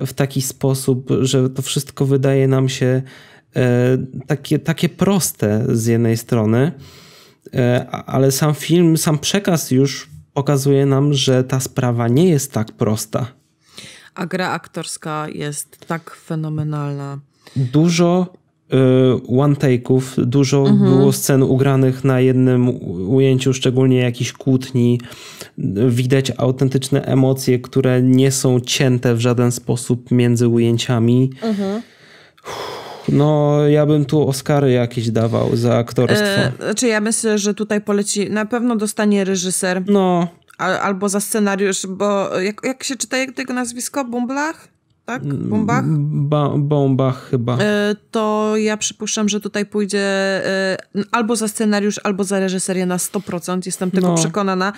w taki sposób, że to wszystko wydaje nam się e, takie, takie proste z jednej strony, e, ale sam film, sam przekaz już pokazuje nam, że ta sprawa nie jest tak prosta. A gra aktorska jest tak fenomenalna. Dużo y, one take'ów, dużo mhm. było scen ugranych na jednym ujęciu, szczególnie jakichś kłótni. Widać autentyczne emocje, które nie są cięte w żaden sposób między ujęciami. Mhm. No, ja bym tu Oscary jakieś dawał za aktorstwo. E, znaczy, ja myślę, że tutaj poleci, na pewno dostanie reżyser. No. albo za scenariusz, bo jak, jak się czyta jego nazwisko? Bumblach? tak? Bombach? Ba bombach chyba. E, to ja przypuszczam, że tutaj pójdzie e, albo za scenariusz, albo za reżyserię na 100%. Jestem tego no. przekonana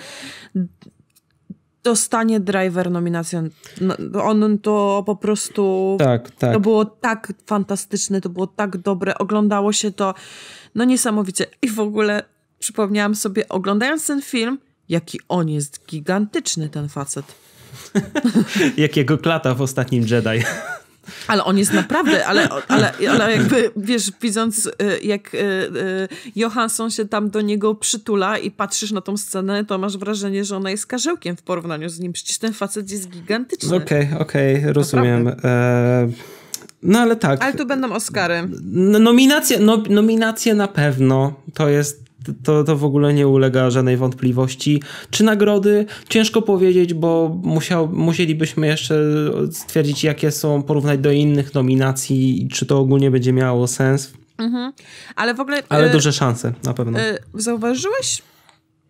dostanie driver nominację. No, on to po prostu. Tak, tak. To było tak fantastyczne, to było tak dobre, oglądało się to no niesamowicie. I w ogóle przypomniałam sobie, oglądając ten film, jaki on jest gigantyczny, ten facet. *laughs* Jakiego klata w ostatnim Jedi. Ale on jest naprawdę, ale, ale, ale jakby, wiesz, widząc y, jak y, y, Johansson się tam do niego przytula i patrzysz na tą scenę, to masz wrażenie, że ona jest karzełkiem w porównaniu z nim. Przecież ten facet jest gigantyczny. Okej, okay, okej, okay, rozumiem. E, no ale tak. Ale tu będą Oscary. Nominacje, no, nominacje na pewno. To jest to, to w ogóle nie ulega żadnej wątpliwości. Czy nagrody? Ciężko powiedzieć, bo musiał, musielibyśmy jeszcze stwierdzić, jakie są, porównać do innych nominacji i czy to ogólnie będzie miało sens. Mhm. Ale w ogóle. Ale e, duże szanse, na pewno. E, zauważyłeś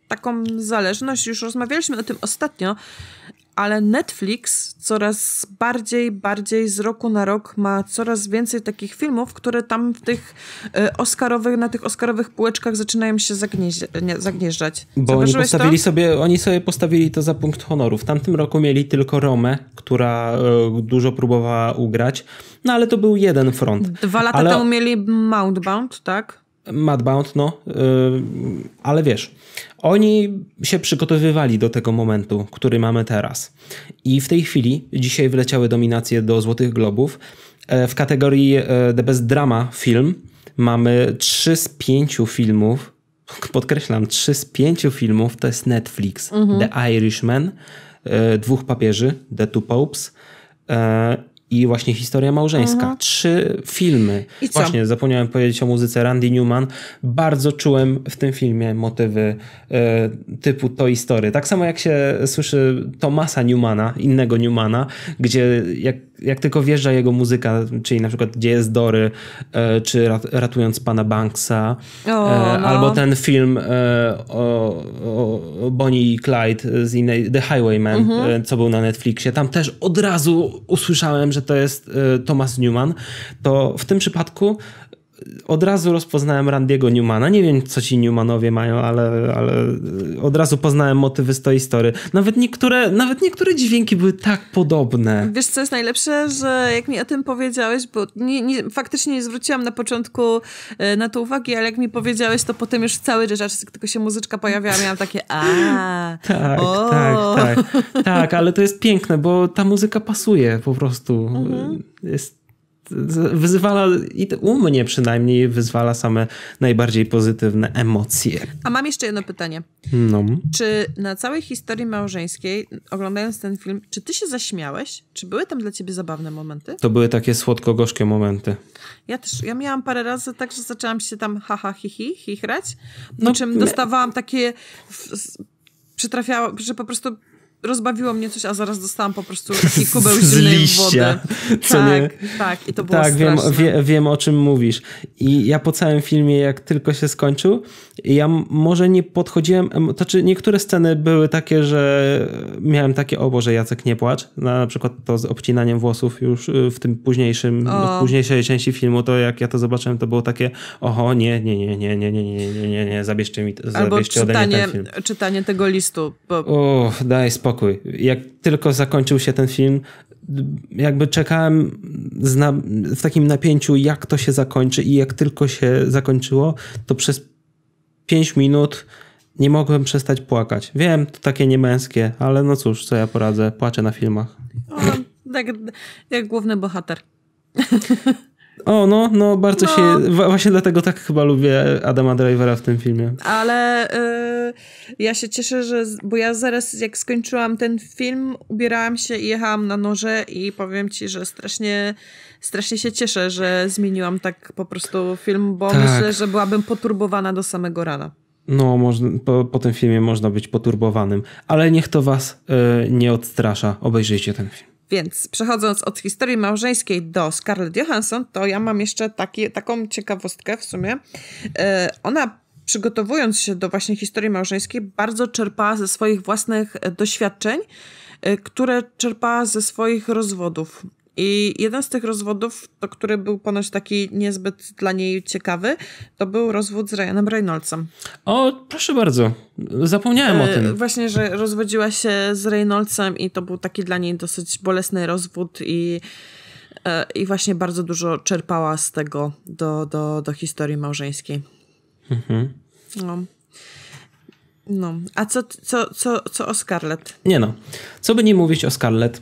taką zależność? Już rozmawialiśmy o tym ostatnio, ale Netflix coraz bardziej, bardziej z roku na rok ma coraz więcej takich filmów, które tam w tych y, Oscarowych, na tych Oscarowych półeczkach zaczynają się nie, zagnieżdżać. Bo oni postawili, to? sobie, oni sobie postawili to za punkt honoru. W tamtym roku mieli tylko Romę, która y, dużo próbowała ugrać, no ale to był jeden front. Dwa lata ale... temu mieli Mountbound, tak? Madbound, no, yy, ale wiesz, oni się przygotowywali do tego momentu, który mamy teraz. I w tej chwili, dzisiaj wleciały dominacje do Złotych Globów. E, w kategorii e, The Best Drama Film mamy 3 z 5 filmów, *laughs* podkreślam, 3 z 5 filmów to jest Netflix, mhm. The Irishman, e, Dwóch Papieży, The Two Popes i właśnie Historia Małżeńska. Aha. Trzy filmy. I co? Właśnie zapomniałem powiedzieć o muzyce Randy Newman. Bardzo czułem w tym filmie motywy e, typu Toy Story. Tak samo jak się słyszy Tomasa Newmana, innego Newmana, gdzie jak, jak tylko wjeżdża jego muzyka, czyli na przykład Gdzie jest Dory, e, czy rat, Ratując Pana Banksa, e, o, no. albo ten film o, o, Bonnie i Clyde z innej, The Highwayman, mhm. co był na Netflixie. Tam też od razu usłyszałem, że że to jest y, Thomas Newman, to w tym przypadku od razu rozpoznałem Randiego Newmana. Nie wiem, co ci Newmanowie mają, ale, ale od razu poznałem motywy z tej historii. Nawet niektóre, nawet niektóre dźwięki były tak podobne. Wiesz, co jest najlepsze, że jak mi o tym powiedziałeś, bo nie, nie, faktycznie nie zwróciłam na początku e, na to uwagi, ale jak mi powiedziałeś, to potem już cały rzecz, tylko się muzyczka pojawiała, miałam takie a *laughs* Tak, tak, tak. Tak, ale to jest piękne, bo ta muzyka pasuje po prostu. Mhm. Jest wyzwala, i u mnie przynajmniej wyzwala same najbardziej pozytywne emocje. A mam jeszcze jedno pytanie. No. Czy na całej historii małżeńskiej, oglądając ten film, czy ty się zaśmiałeś? Czy były tam dla ciebie zabawne momenty? To były takie słodko-gorzkie momenty. Ja też, ja miałam parę razy tak, że zaczęłam się tam haha, hihi, chichrać, no, czym dostawałam takie... W, przytrafiało, że po prostu rozbawiło mnie coś, a zaraz dostałam po prostu taki z zimnej wody. Co tak, tak, i to było Tak, straszne. wiem, o czym mówisz. I ja po całym filmie, jak tylko się skończył, ja może nie podchodziłem, to znaczy niektóre sceny były takie, że miałem takie, o Boże, Jacek, nie płacz. Na przykład to z obcinaniem włosów już w tym późniejszym, późniejszej części filmu, to jak ja to zobaczyłem, to było takie, oho, nie, nie, nie, nie, nie, nie, nie, nie, nie, nie zabierzcie mi, zabierzcie Albo czytanie, ode mnie ten film. czytanie tego listu. O, daj spokój spokój. Jak tylko zakończył się ten film, jakby czekałem na, w takim napięciu, jak to się zakończy, i jak tylko się zakończyło, to przez 5 minut nie mogłem przestać płakać. Wiem, to takie niemęskie, ale no cóż, co ja poradzę, płaczę na filmach. O, tak, jak główny bohater. *laughs* O, no, no bardzo no. się. Właśnie dlatego tak chyba lubię Adama Drivera w tym filmie. Ale yy, ja się cieszę, że. Bo ja zaraz, jak skończyłam ten film, ubierałam się i jechałam na noże, i powiem ci, że strasznie, strasznie się cieszę, że zmieniłam tak po prostu film, bo tak. myślę, że byłabym poturbowana do samego rana. No, można, po, po, tym filmie można być poturbowanym, ale niech to was yy, nie odstrasza. Obejrzyjcie ten film. Więc przechodząc od historii małżeńskiej do Scarlett Johansson, to ja mam jeszcze taki, taką ciekawostkę w sumie. E, ona przygotowując się do właśnie historii małżeńskiej, bardzo czerpała ze swoich własnych e, doświadczeń, e, które czerpała ze swoich rozwodów. I jeden z tych rozwodów, to, który był ponoć taki niezbyt dla niej ciekawy, to był rozwód z Ryanem Reynoldsem. O, proszę bardzo. Zapomniałem o e, tym. Właśnie, że rozwodziła się z Reynoldsem i to był taki dla niej dosyć bolesny rozwód i, e, i właśnie bardzo dużo czerpała z tego do, do, do historii małżeńskiej. Mhm. No. No, a co, co, co, co o Scarlett? Nie no, co by nie mówić o Scarlett?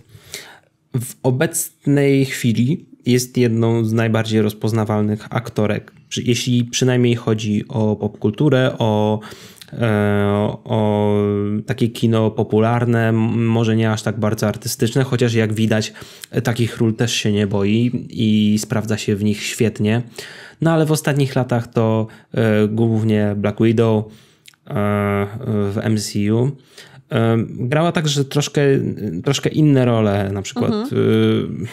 w obecnej chwili jest jedną z najbardziej rozpoznawalnych aktorek, jeśli przynajmniej chodzi o popkulturę, o, e, o takie kino popularne, może nie aż tak bardzo artystyczne, chociaż jak widać e, takich ról też się nie boi i sprawdza się w nich świetnie. No ale w ostatnich latach to e, głównie Black Widow w MCU, Grała także troszkę, troszkę inne role, na przykład mhm. Y,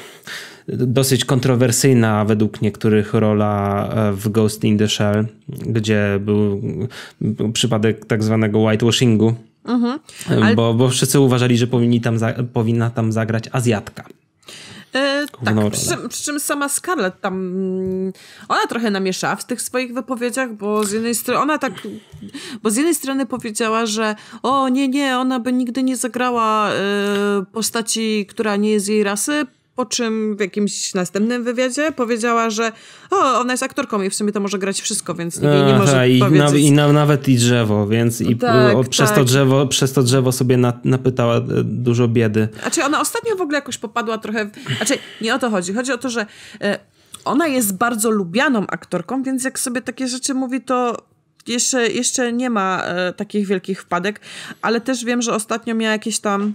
dosyć kontrowersyjna według niektórych rola e, w Ghost in the Shell, gdzie był przypadek tak zwanego whitewashingu, mhm. Ale... bo, bo wszyscy uważali, że powinni tam za, powinna tam zagrać Azjatka. E, tak, przy, przy, czym sama Scarlett tam, mm, ona trochę namieszała w tych swoich wypowiedziach, bo z jednej strony ona tak, bo z jednej strony powiedziała, że o nie, nie, ona by nigdy nie zagrała e, postaci, która nie jest jej rasy, po czym w jakimś następnym wywiadzie powiedziała, że o, ona jest aktorką i w sumie to może grać wszystko, więc nie może Aha, i, powiedzieć. Na, I na, nawet i drzewo, więc i tak, y, o, przez, tak. to drzewo, przez to drzewo sobie na, napytała y, dużo biedy. Znaczy ona ostatnio w ogóle jakoś popadła trochę... Znaczy nie o to chodzi. Chodzi o to, że y, ona jest bardzo lubianą aktorką, więc jak sobie takie rzeczy mówi, to jeszcze, jeszcze nie ma e, takich wielkich wpadek, ale też wiem, że ostatnio miała jakieś tam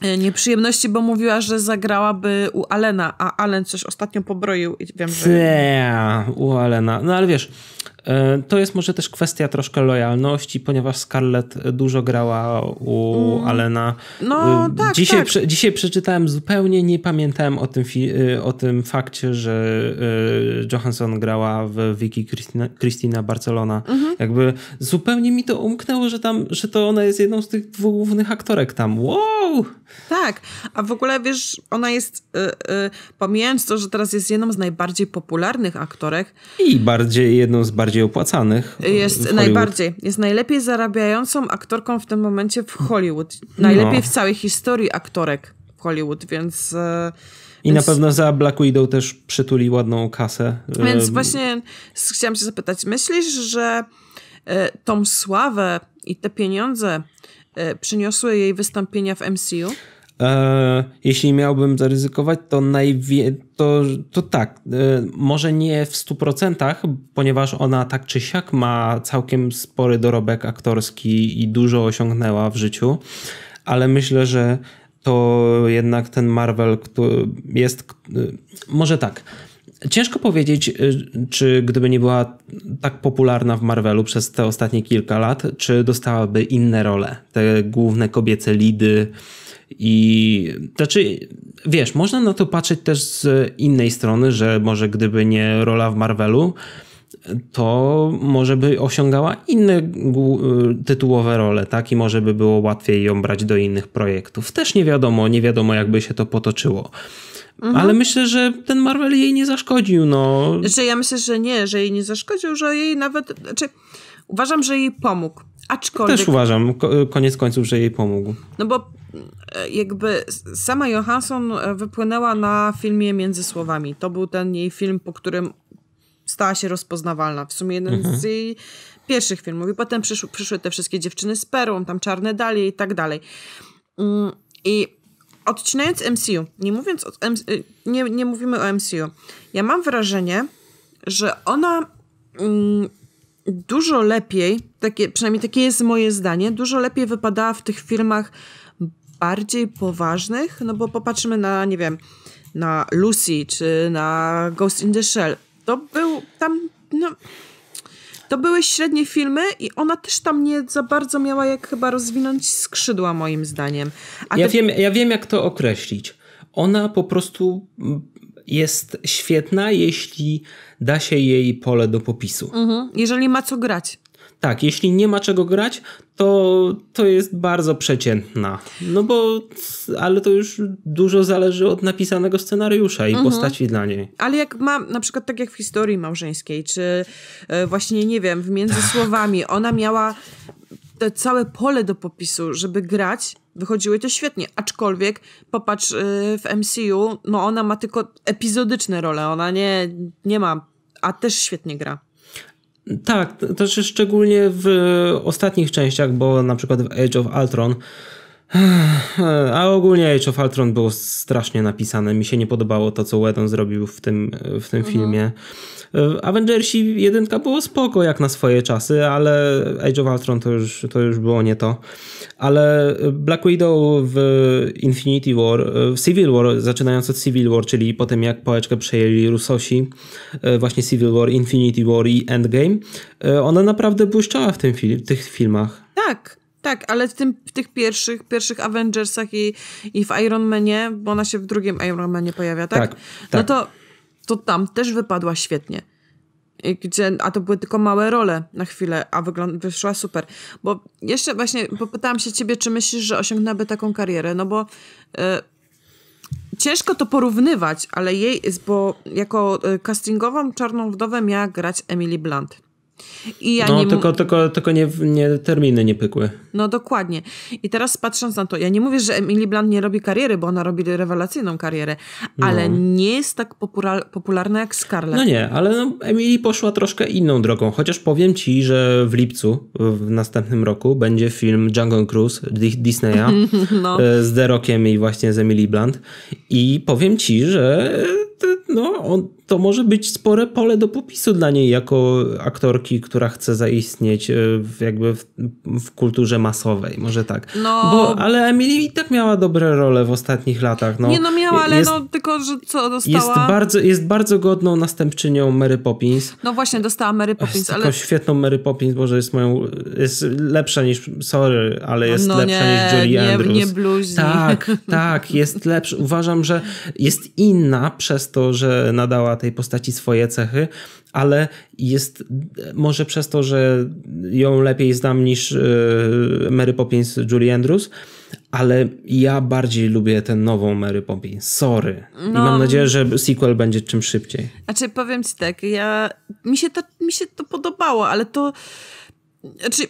E, nieprzyjemności, bo mówiła, że zagrałaby u Alena, a Alen coś ostatnio pobroił i wiem, że... Nie, u Alena. No ale wiesz, e, to jest może też kwestia troszkę lojalności, ponieważ Scarlett dużo grała u mm. Alena. No e, tak, dzisiaj, tak. Prze, dzisiaj przeczytałem zupełnie, nie pamiętałem o tym, o tym fakcie, że Johansson grała w Vicky Christina, Barcelona. Mhm. Jakby zupełnie mi to umknęło, że tam, że to ona jest jedną z tych dwóch głównych aktorek tam. Wow! Tak, a w ogóle wiesz, ona jest, y, y, pomijając to, że teraz jest jedną z najbardziej popularnych aktorek. I bardziej, jedną z bardziej opłacanych. Jest najbardziej, jest najlepiej zarabiającą aktorką w tym momencie w Hollywood. Najlepiej no. w całej historii aktorek w Hollywood, więc... Y, i więc, na pewno za Black Widow też przytuli ładną kasę. Y, więc właśnie chciałam się zapytać, myślisz, że y, tą sławę i te pieniądze, E, przyniosły jej wystąpienia w MCU? E, jeśli miałbym zaryzykować, to, najwie, to, to tak, e, może nie w 100%, ponieważ ona tak czy siak ma całkiem spory dorobek aktorski i dużo osiągnęła w życiu, ale myślę, że to jednak ten Marvel który jest. Może tak. Ciężko powiedzieć, y, czy gdyby nie była tak popularna w Marvelu przez te ostatnie kilka lat, czy dostałaby inne role, te główne kobiece lidy i znaczy, wiesz, można na to patrzeć też z innej strony, że może gdyby nie rola w Marvelu, to może by osiągała inne y, tytułowe role, tak? I może by było łatwiej ją brać do innych projektów. Też nie wiadomo, nie wiadomo jakby się to potoczyło. Mhm. Ale myślę, że ten Marvel jej nie zaszkodził, no. Że ja myślę, że nie, że jej nie zaszkodził, że jej nawet, znaczy, uważam, że jej pomógł. Aczkolwiek... Też uważam, y, koniec końców, że jej pomógł. No bo y, jakby sama Johansson wypłynęła na filmie Między Słowami. To był ten jej film, po którym stała się rozpoznawalna. W sumie jeden mhm. z jej pierwszych filmów. I potem przysz przyszły te wszystkie dziewczyny z perłą, tam czarne dalej i tak dalej. Mm, I odcinając MCU, nie mówiąc o y, nie, nie mówimy o MCU, ja mam wrażenie, że ona mm, dużo lepiej, takie, przynajmniej takie jest moje zdanie, dużo lepiej wypadała w tych filmach bardziej poważnych, no bo popatrzmy na, nie wiem, na Lucy czy na Ghost in the Shell. To był tam, no, to były średnie filmy i ona też tam nie za bardzo miała jak chyba rozwinąć skrzydła moim zdaniem. A ja, te... wiem, ja wiem jak to określić. Ona po prostu jest świetna, jeśli da się jej pole do popisu. Mhm. Jeżeli ma co grać tak, jeśli nie ma czego grać, to, to jest bardzo przeciętna. No bo, ale to już dużo zależy od napisanego scenariusza i mhm. postaci dla niej. Ale jak ma, na przykład tak jak w historii małżeńskiej, czy e, właśnie, nie wiem, w między tak. słowami, ona miała te całe pole do popisu, żeby grać, wychodziły to świetnie. Aczkolwiek popatrz e, w MCU, no ona ma tylko epizodyczne role, ona nie, nie ma, a też świetnie gra. Tak, to szczególnie w ostatnich częściach, bo na przykład w Age of Ultron a ogólnie Age of Ultron było strasznie napisane. Mi się nie podobało to, co Wedon zrobił w tym, w tym mhm. filmie. E, Avengersi jedynka było spoko jak na swoje czasy, ale Age of Ultron to już, to już było nie to. Ale e, Black Widow w Infinity War, e, w Civil War, zaczynając od Civil War, czyli po tym jak pałeczkę przejęli Rusosi, właśnie Civil War, Infinity War i Endgame, ona naprawdę błyszczała w, tym fil tych filmach. Tak, tak, ale w, tym, w tych pierwszych, pierwszych Avengersach i, i w Iron Manie, bo ona się w drugim Iron Manie pojawia, tak? tak, tak. No to to tam też wypadła świetnie. Gdzie, a to były tylko małe role na chwilę, a wygląd- wyszła super. Bo jeszcze właśnie popytałam się ciebie, czy myślisz, że osiągnęłaby taką karierę, no bo e, ciężko to porównywać, ale jej, bo jako e, castingową czarną wdowę miała grać Emily Blunt. Ja no, nie... tylko, tylko, tylko nie, nie, terminy nie pykły. No dokładnie. I teraz patrząc na to, ja nie mówię, że Emily Blunt nie robi kariery, bo ona robi rewelacyjną karierę, ale no. nie jest tak popularna jak Scarlett. No nie, ale no, Emily poszła troszkę inną drogą, chociaż powiem ci, że w lipcu w następnym roku będzie film Jungle Cruise Disneya *laughs* no. E, z The Rockiem i właśnie z Emily Blunt i powiem ci, że e, no, on, to może być spore pole do popisu dla niej jako aktorki, która chce zaistnieć e, w, jakby w, w, kulturze masowej, może tak. No... Bo, ale Emily i tak miała dobre role w ostatnich latach. No, nie no miała, ale jest, no tylko, że co dostała? Jest bardzo, jest bardzo godną następczynią Mary Poppins. No właśnie, dostała Mary Poppins, jest ale... świetną Mary Poppins, może jest moją, jest lepsza niż, sorry, ale jest no lepsza nie, niż Julie nie, Andrews. Nie bluźni. Tak, tak, jest lepsza. Uważam, że jest inna przez to, że nadała tej postaci swoje cechy, ale jest może przez to, że ją lepiej znam niż e, Mary Poppins Julie Andrews, ale ja bardziej lubię tę nową Mary Poppins. Sorry. No, I mam no. nadzieję, że sequel będzie czym szybciej. Znaczy powiem ci tak, ja mi się to, mi się to podobało, ale to znaczy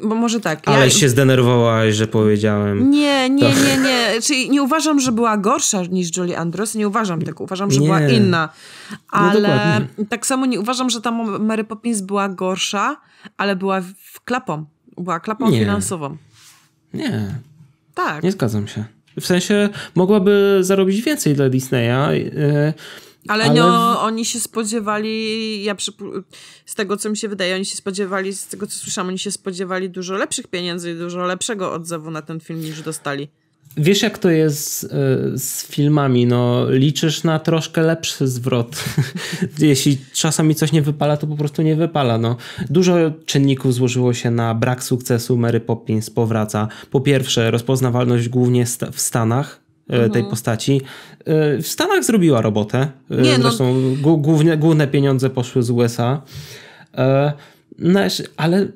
bo może tak. Ale ja... się zdenerwowałaś, że powiedziałem. Nie, nie, to... Tak. nie, nie. Czyli nie uważam, że była gorsza niż Julie Andrews. Nie uważam tego. Uważam, że nie. była inna. No ale no tak samo nie uważam, że ta Mary Poppins była gorsza, ale była klapą. Była klapą nie. finansową. Nie. Tak. Nie zgadzam się. W sensie mogłaby zarobić więcej dla Disneya. Yy ale, ale, no, oni się spodziewali, ja przypu- z tego co mi się wydaje, oni się spodziewali, z tego co słyszałam, oni się spodziewali dużo lepszych pieniędzy i dużo lepszego odzewu na ten film niż dostali. Wiesz, jak to jest z, e, z filmami? No, liczysz na troszkę lepszy zwrot. *laughs* Jeśli czasami coś nie wypala, to po prostu nie wypala. No. Dużo czynników złożyło się na brak sukcesu Mary Poppins powraca. Po pierwsze, rozpoznawalność głównie st- w Stanach E, tej mhm. postaci. E, w Stanach zrobiła robotę. E, Nie, no- Zresztą no... główne pieniądze poszły z USA ale y,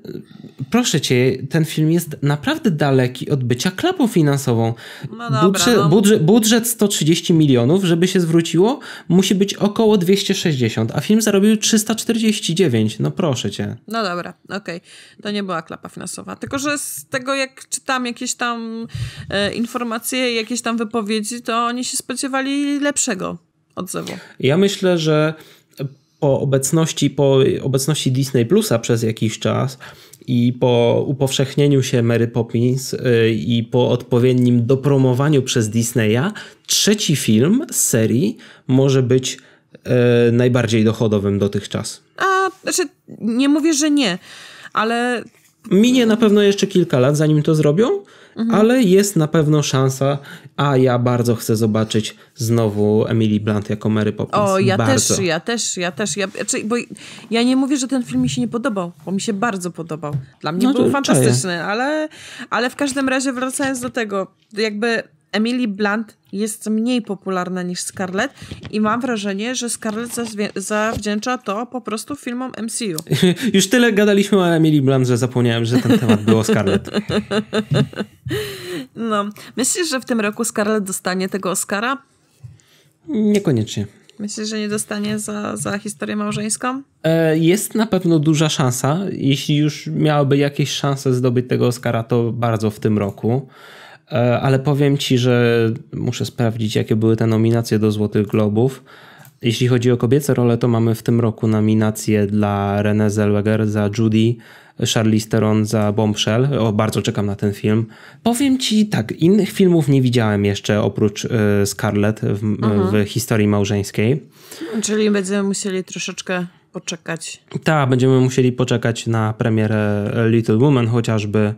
proszę cię, ten film jest naprawdę daleki od bycia klapą finansową. No dobra, budżet, no. budżet, budżet 130 milionów, żeby się zwróciło, musi być około 260, a film zarobił 349. No proszę cię. No dobra, okej. Okay. To nie była klapa finansowa. Tylko, że z tego jak czytam jakieś tam e, informacje, jakieś tam wypowiedzi, to oni się spodziewali lepszego odzewu. Ja myślę, że po obecności, po obecności Disney Plusa przez jakiś czas i po upowszechnieniu się Mary Poppins y, i po odpowiednim dopromowaniu przez Disneya, trzeci film z serii może być y, najbardziej dochodowym dotychczas. A, znaczy, nie mówię, że nie, ale Minie na pewno jeszcze kilka lat, zanim to zrobią, mhm. ale jest na pewno szansa, a ja bardzo chcę zobaczyć znowu Emily Blunt jako Mary Poppins. O, ja bardzo. też, ja też, ja też. Ja, bo ja nie mówię, że ten film mi się nie podobał, bo mi się bardzo podobał. Dla mnie no, był fantastyczny, ale, ale w każdym razie wracając do tego, jakby Emily Blunt jest mniej popularna niż Scarlett i mam wrażenie, że Scarlett zawdzięcza to po prostu filmom MCU. *laughs* Już tyle gadaliśmy o Emily Blunt, że zapomniałem, że ten temat był o Scarlett. *laughs* No. Myślisz, że w tym roku Scarlett dostanie tego Oscara? Niekoniecznie. Myślisz, że nie dostanie za, za historię małżeńską? E, jest na pewno duża szansa. Jeśli już miałaby jakieś szanse zdobyć tego Oscara, to bardzo w tym roku. E, ale powiem ci, że muszę sprawdzić, jakie były te nominacje do Złotych Globów. Jeśli chodzi o kobiece role, to mamy w tym roku nominacje dla Renée Zellweger za Judy, Charlize Theron za Bombshell. O, bardzo czekam na ten film. Powiem ci tak, innych filmów nie widziałem jeszcze oprócz y, Scarlett w, mhm. w, historii małżeńskiej. Czyli będziemy musieli troszeczkę poczekać. Tak, będziemy musieli poczekać na premierę Little Woman chociażby.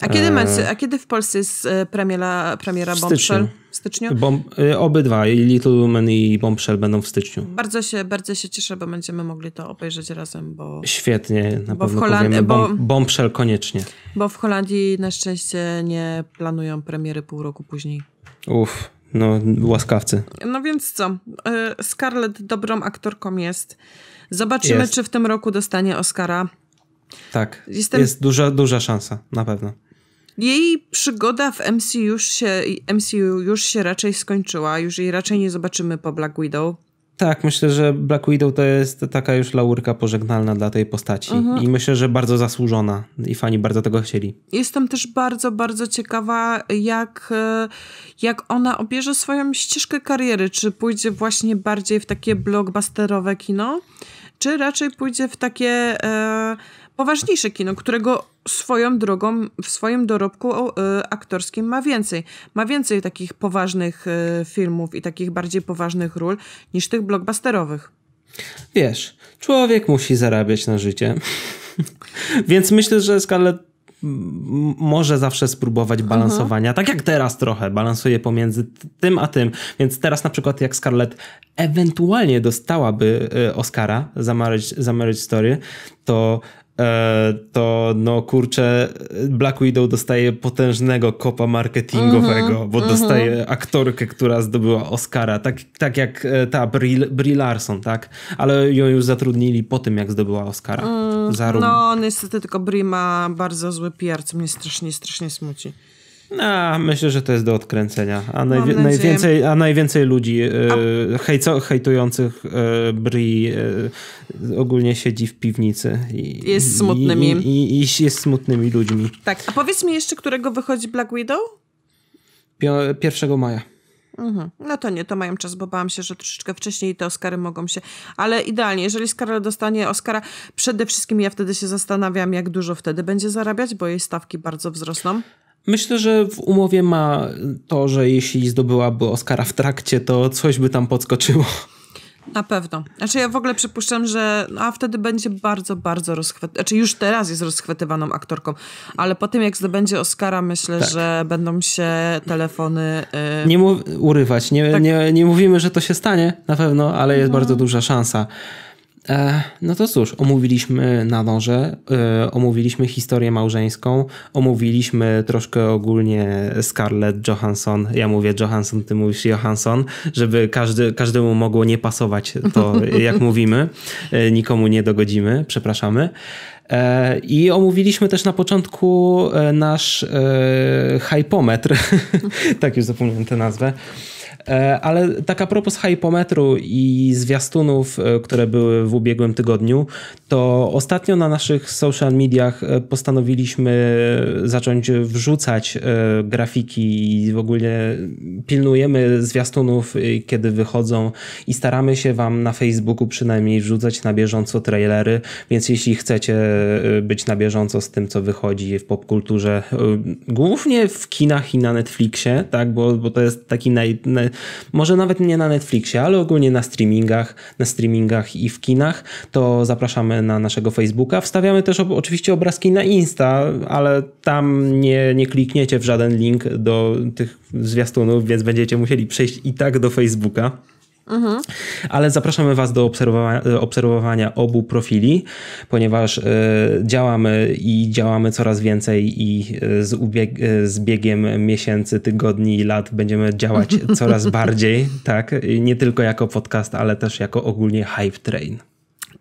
A kiedy, e, a kiedy w Polsce jest e, premiera, premiera w Bombshell? W styczniu? E, obydwa, i Little Women i Bombshell będą w styczniu. Bardzo się, bardzo się cieszę, bo będziemy mogli to obejrzeć razem, bo... Świetnie, na bo pewno w Holand... powiemy bo, Bombshell koniecznie. Bo w Holandii na szczęście nie planują premiery pół roku później. Uff, no łaskawcy. No więc co, Scarlett dobrą aktorką jest. Zobaczymy, jest. czy w tym roku dostanie Oscara. Tak, Jestem... jest duża, duża szansa, na pewno. Jej przygoda w MCU już się, MCU już się raczej skończyła, już jej raczej nie zobaczymy po Black Widow. Tak, myślę, że Black Widow to jest taka już laurka pożegnalna dla tej postaci. Mhm. I myślę, że bardzo zasłużona i fani bardzo tego chcieli. Jestem też bardzo, bardzo ciekawa, jak, e, jak ona obierze swoją ścieżkę kariery. Czy pójdzie właśnie bardziej w takie blockbusterowe kino, czy raczej pójdzie w takie. E poważniejsze kino, którego swoją drogą, w swoim dorobku e, aktorskim ma więcej. Ma więcej takich poważnych e, filmów i takich bardziej poważnych ról niż tych blockbusterowych. Wiesz, człowiek musi zarabiać na życie. *laughs* Więc myślę, że Scarlett może zawsze spróbować mhm. balansowania, tak jak teraz trochę balansuje pomiędzy tym a tym. Więc teraz na przykład jak Scarlett ewentualnie dostałaby e, Oscara za Marriage, za Marriage Story, to E, to no kurczę, Black Widow dostaje potężnego kopa marketingowego, mm -hmm, bo mm -hmm. dostaje aktorkę, która zdobyła Oscara, tak, tak jak e, ta Brie, Larson, tak? Ale ją już zatrudnili po tym, jak zdobyła Oscara. Mm, Zarum. no niestety tylko Brie ma bardzo zły PR, co mnie strasznie, strasznie smuci. No, myślę, że to jest do odkręcenia. A, najwi najwięcej, a najwięcej ludzi e, a... hejtujących e, Bri e, ogólnie siedzi w piwnicy. I, jest smutnymi. I, i, i, jest smutnymi ludźmi. Tak. A powiedz mi jeszcze, którego wychodzi Black Widow? Pio 1 maja. Mhm. No to nie, to mają czas, bo bałam się, że troszeczkę wcześniej te Oscary mogą się. Ale idealnie, jeżeli Scarlett dostanie Oscara, przede wszystkim ja wtedy się zastanawiam, jak dużo wtedy będzie zarabiać, bo jej stawki bardzo wzrosną. Myślę, że w umowie ma to, że jeśli zdobyłaby Oscara w trakcie, to coś by tam podskoczyło. Na pewno. Znaczy ja w ogóle przypuszczam, że no, a wtedy będzie bardzo, bardzo rozchwytywana. Znaczy już teraz jest rozchwytywaną aktorką, ale po tym jak zdobędzie Oscara myślę, tak. że będą się telefony... Y, nie mów- urywać. Nie, tak. nie, nie mówimy, że to się stanie na pewno, ale jest no. bardzo duża szansa. E, no to cóż, omówiliśmy na noże, e, omówiliśmy historię małżeńską, omówiliśmy troszkę ogólnie Scarlett Johansson, ja mówię Johansson, ty mówisz Johansson, żeby każdy, każdemu mogło nie pasować to, *laughs* jak mówimy, e, nikomu nie dogodzimy, przepraszamy. I omówiliśmy też na początku nasz hypometr, *laughs* tak już zapomniałem tę nazwę, E, ale taka propos hypometru i zwiastunów, e, które były w ubiegłym tygodniu, to ostatnio na naszych social mediach e, postanowiliśmy zacząć wrzucać grafiki i w ogóle pilnujemy zwiastunów, kiedy wychodzą i staramy się Wam na Facebooku przynajmniej wrzucać na bieżąco trailery, więc jeśli chcecie być na bieżąco z tym, co wychodzi w popkulturze, głównie w kinach i na Netflixie, tak, bo, bo to jest taki naj, naj, może nawet nie na Netflixie, ale ogólnie na streamingach, na streamingach i w kinach, to zapraszamy na naszego Facebooka. Wstawiamy też oczywiście obrazki na Insta, ale tam nie, nie klikniecie w żaden link do tych zwiastunów, więc będziecie musieli przejść i tak do Facebooka. Mhm. Ale zapraszamy Was do obserwowa obserwowania obu profili, ponieważ y, działamy i działamy coraz więcej i e, z, e, z biegiem miesięcy, tygodni lat będziemy działać *laughs* coraz bardziej, tak? Nie tylko jako podcast, ale też jako ogólnie hype train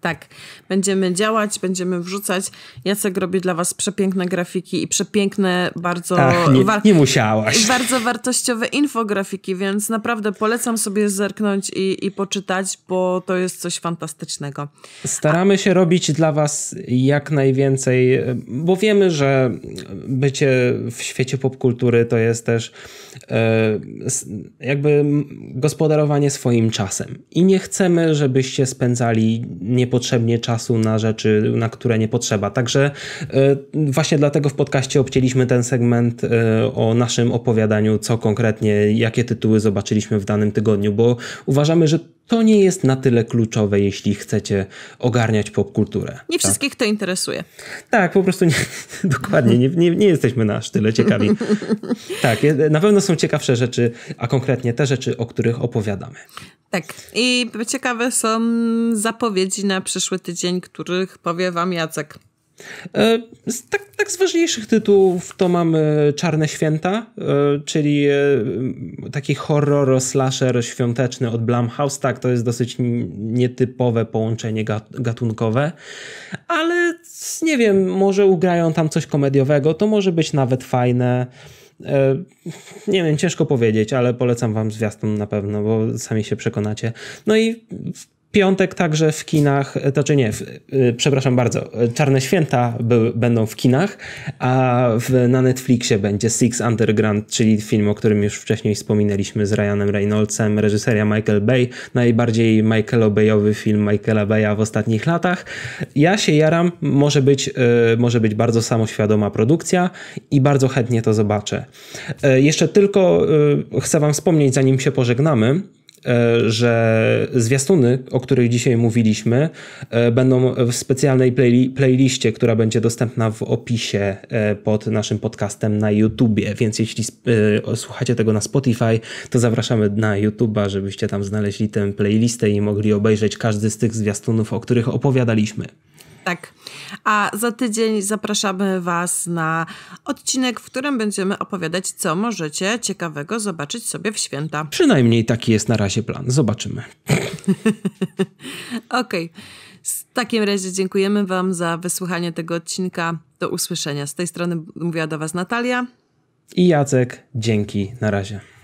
tak. Będziemy działać, będziemy wrzucać. Jacek robi dla was przepiękne grafiki i przepiękne, bardzo... Ach, nie, nie musiałaś. *laughs* Bardzo wartościowe infografiki, więc naprawdę polecam sobie zerknąć i, i poczytać, bo to jest coś fantastycznego. Staramy A... się robić dla was jak najwięcej, bo wiemy, że bycie w świecie popkultury to jest też e, jakby gospodarowanie swoim czasem. I nie chcemy, żebyście spędzali niepotrzebnie niepotrzebnie czasu na rzeczy, na które nie potrzeba. Także e, właśnie dlatego w podcaście obcięliśmy ten segment e, o naszym opowiadaniu, co konkretnie, jakie tytuły zobaczyliśmy w danym tygodniu, bo uważamy, że to nie jest na tyle kluczowe, jeśli chcecie ogarniać popkulturę. Nie tak? wszystkich tak? to interesuje. Tak, po prostu nie, *laughs* dokładnie, nie, nie, nie, jesteśmy na aż tyle ciekawi. *laughs* tak, e, na pewno są ciekawsze rzeczy, a konkretnie te rzeczy, o których opowiadamy. Tak. I ciekawe są zapowiedzi na przyszły tydzień, których powie wam Jacek. E, z tak, tak, z ważniejszych tytułów to mamy Czarne Święta, e, czyli e, taki horror slasher świąteczny od Blumhouse. Tak, to jest dosyć nietypowe połączenie gatunkowe, ale nie wiem, może ugrają tam coś komediowego, to może być nawet fajne. E, nie wiem, ciężko powiedzieć, ale polecam wam zwiastun na pewno, bo sami się przekonacie. No i piątek także w kinach, to e, czy znaczy nie, w, e, przepraszam bardzo, e, Czarne Święta by, będą w kinach, a w, na Netflixie będzie Six Underground, czyli film, o którym już wcześniej wspominaliśmy z Ryanem Reynoldsem, reżyseria Michael Bay, najbardziej Michael Bayowy film Michaela Baya w ostatnich latach. Ja się jaram, może być, może być bardzo samoświadoma produkcja i bardzo chętnie to zobaczę. Jeszcze tylko chcę wam wspomnieć, zanim się pożegnamy, E, że zwiastuny, o których dzisiaj mówiliśmy, e, będą w specjalnej playli playliście, która będzie dostępna w opisie e, pod naszym podcastem na YouTubie. Więc jeśli słuchacie tego na Spotify, to zapraszamy na YouTuba, żebyście tam znaleźli tę playlistę i mogli obejrzeć każdy z tych zwiastunów, o których opowiadaliśmy. Tak a za tydzień zapraszamy Was na odcinek, w którym będziemy opowiadać, co możecie ciekawego zobaczyć sobie w święta. *laughs* Przynajmniej taki jest na razie plan. Zobaczymy. *laughs* Okej. Okay. W takim razie dziękujemy Wam za wysłuchanie tego odcinka. Do usłyszenia. Z tej strony mówiła do Was Natalia. I Jacek. Dzięki. Na razie.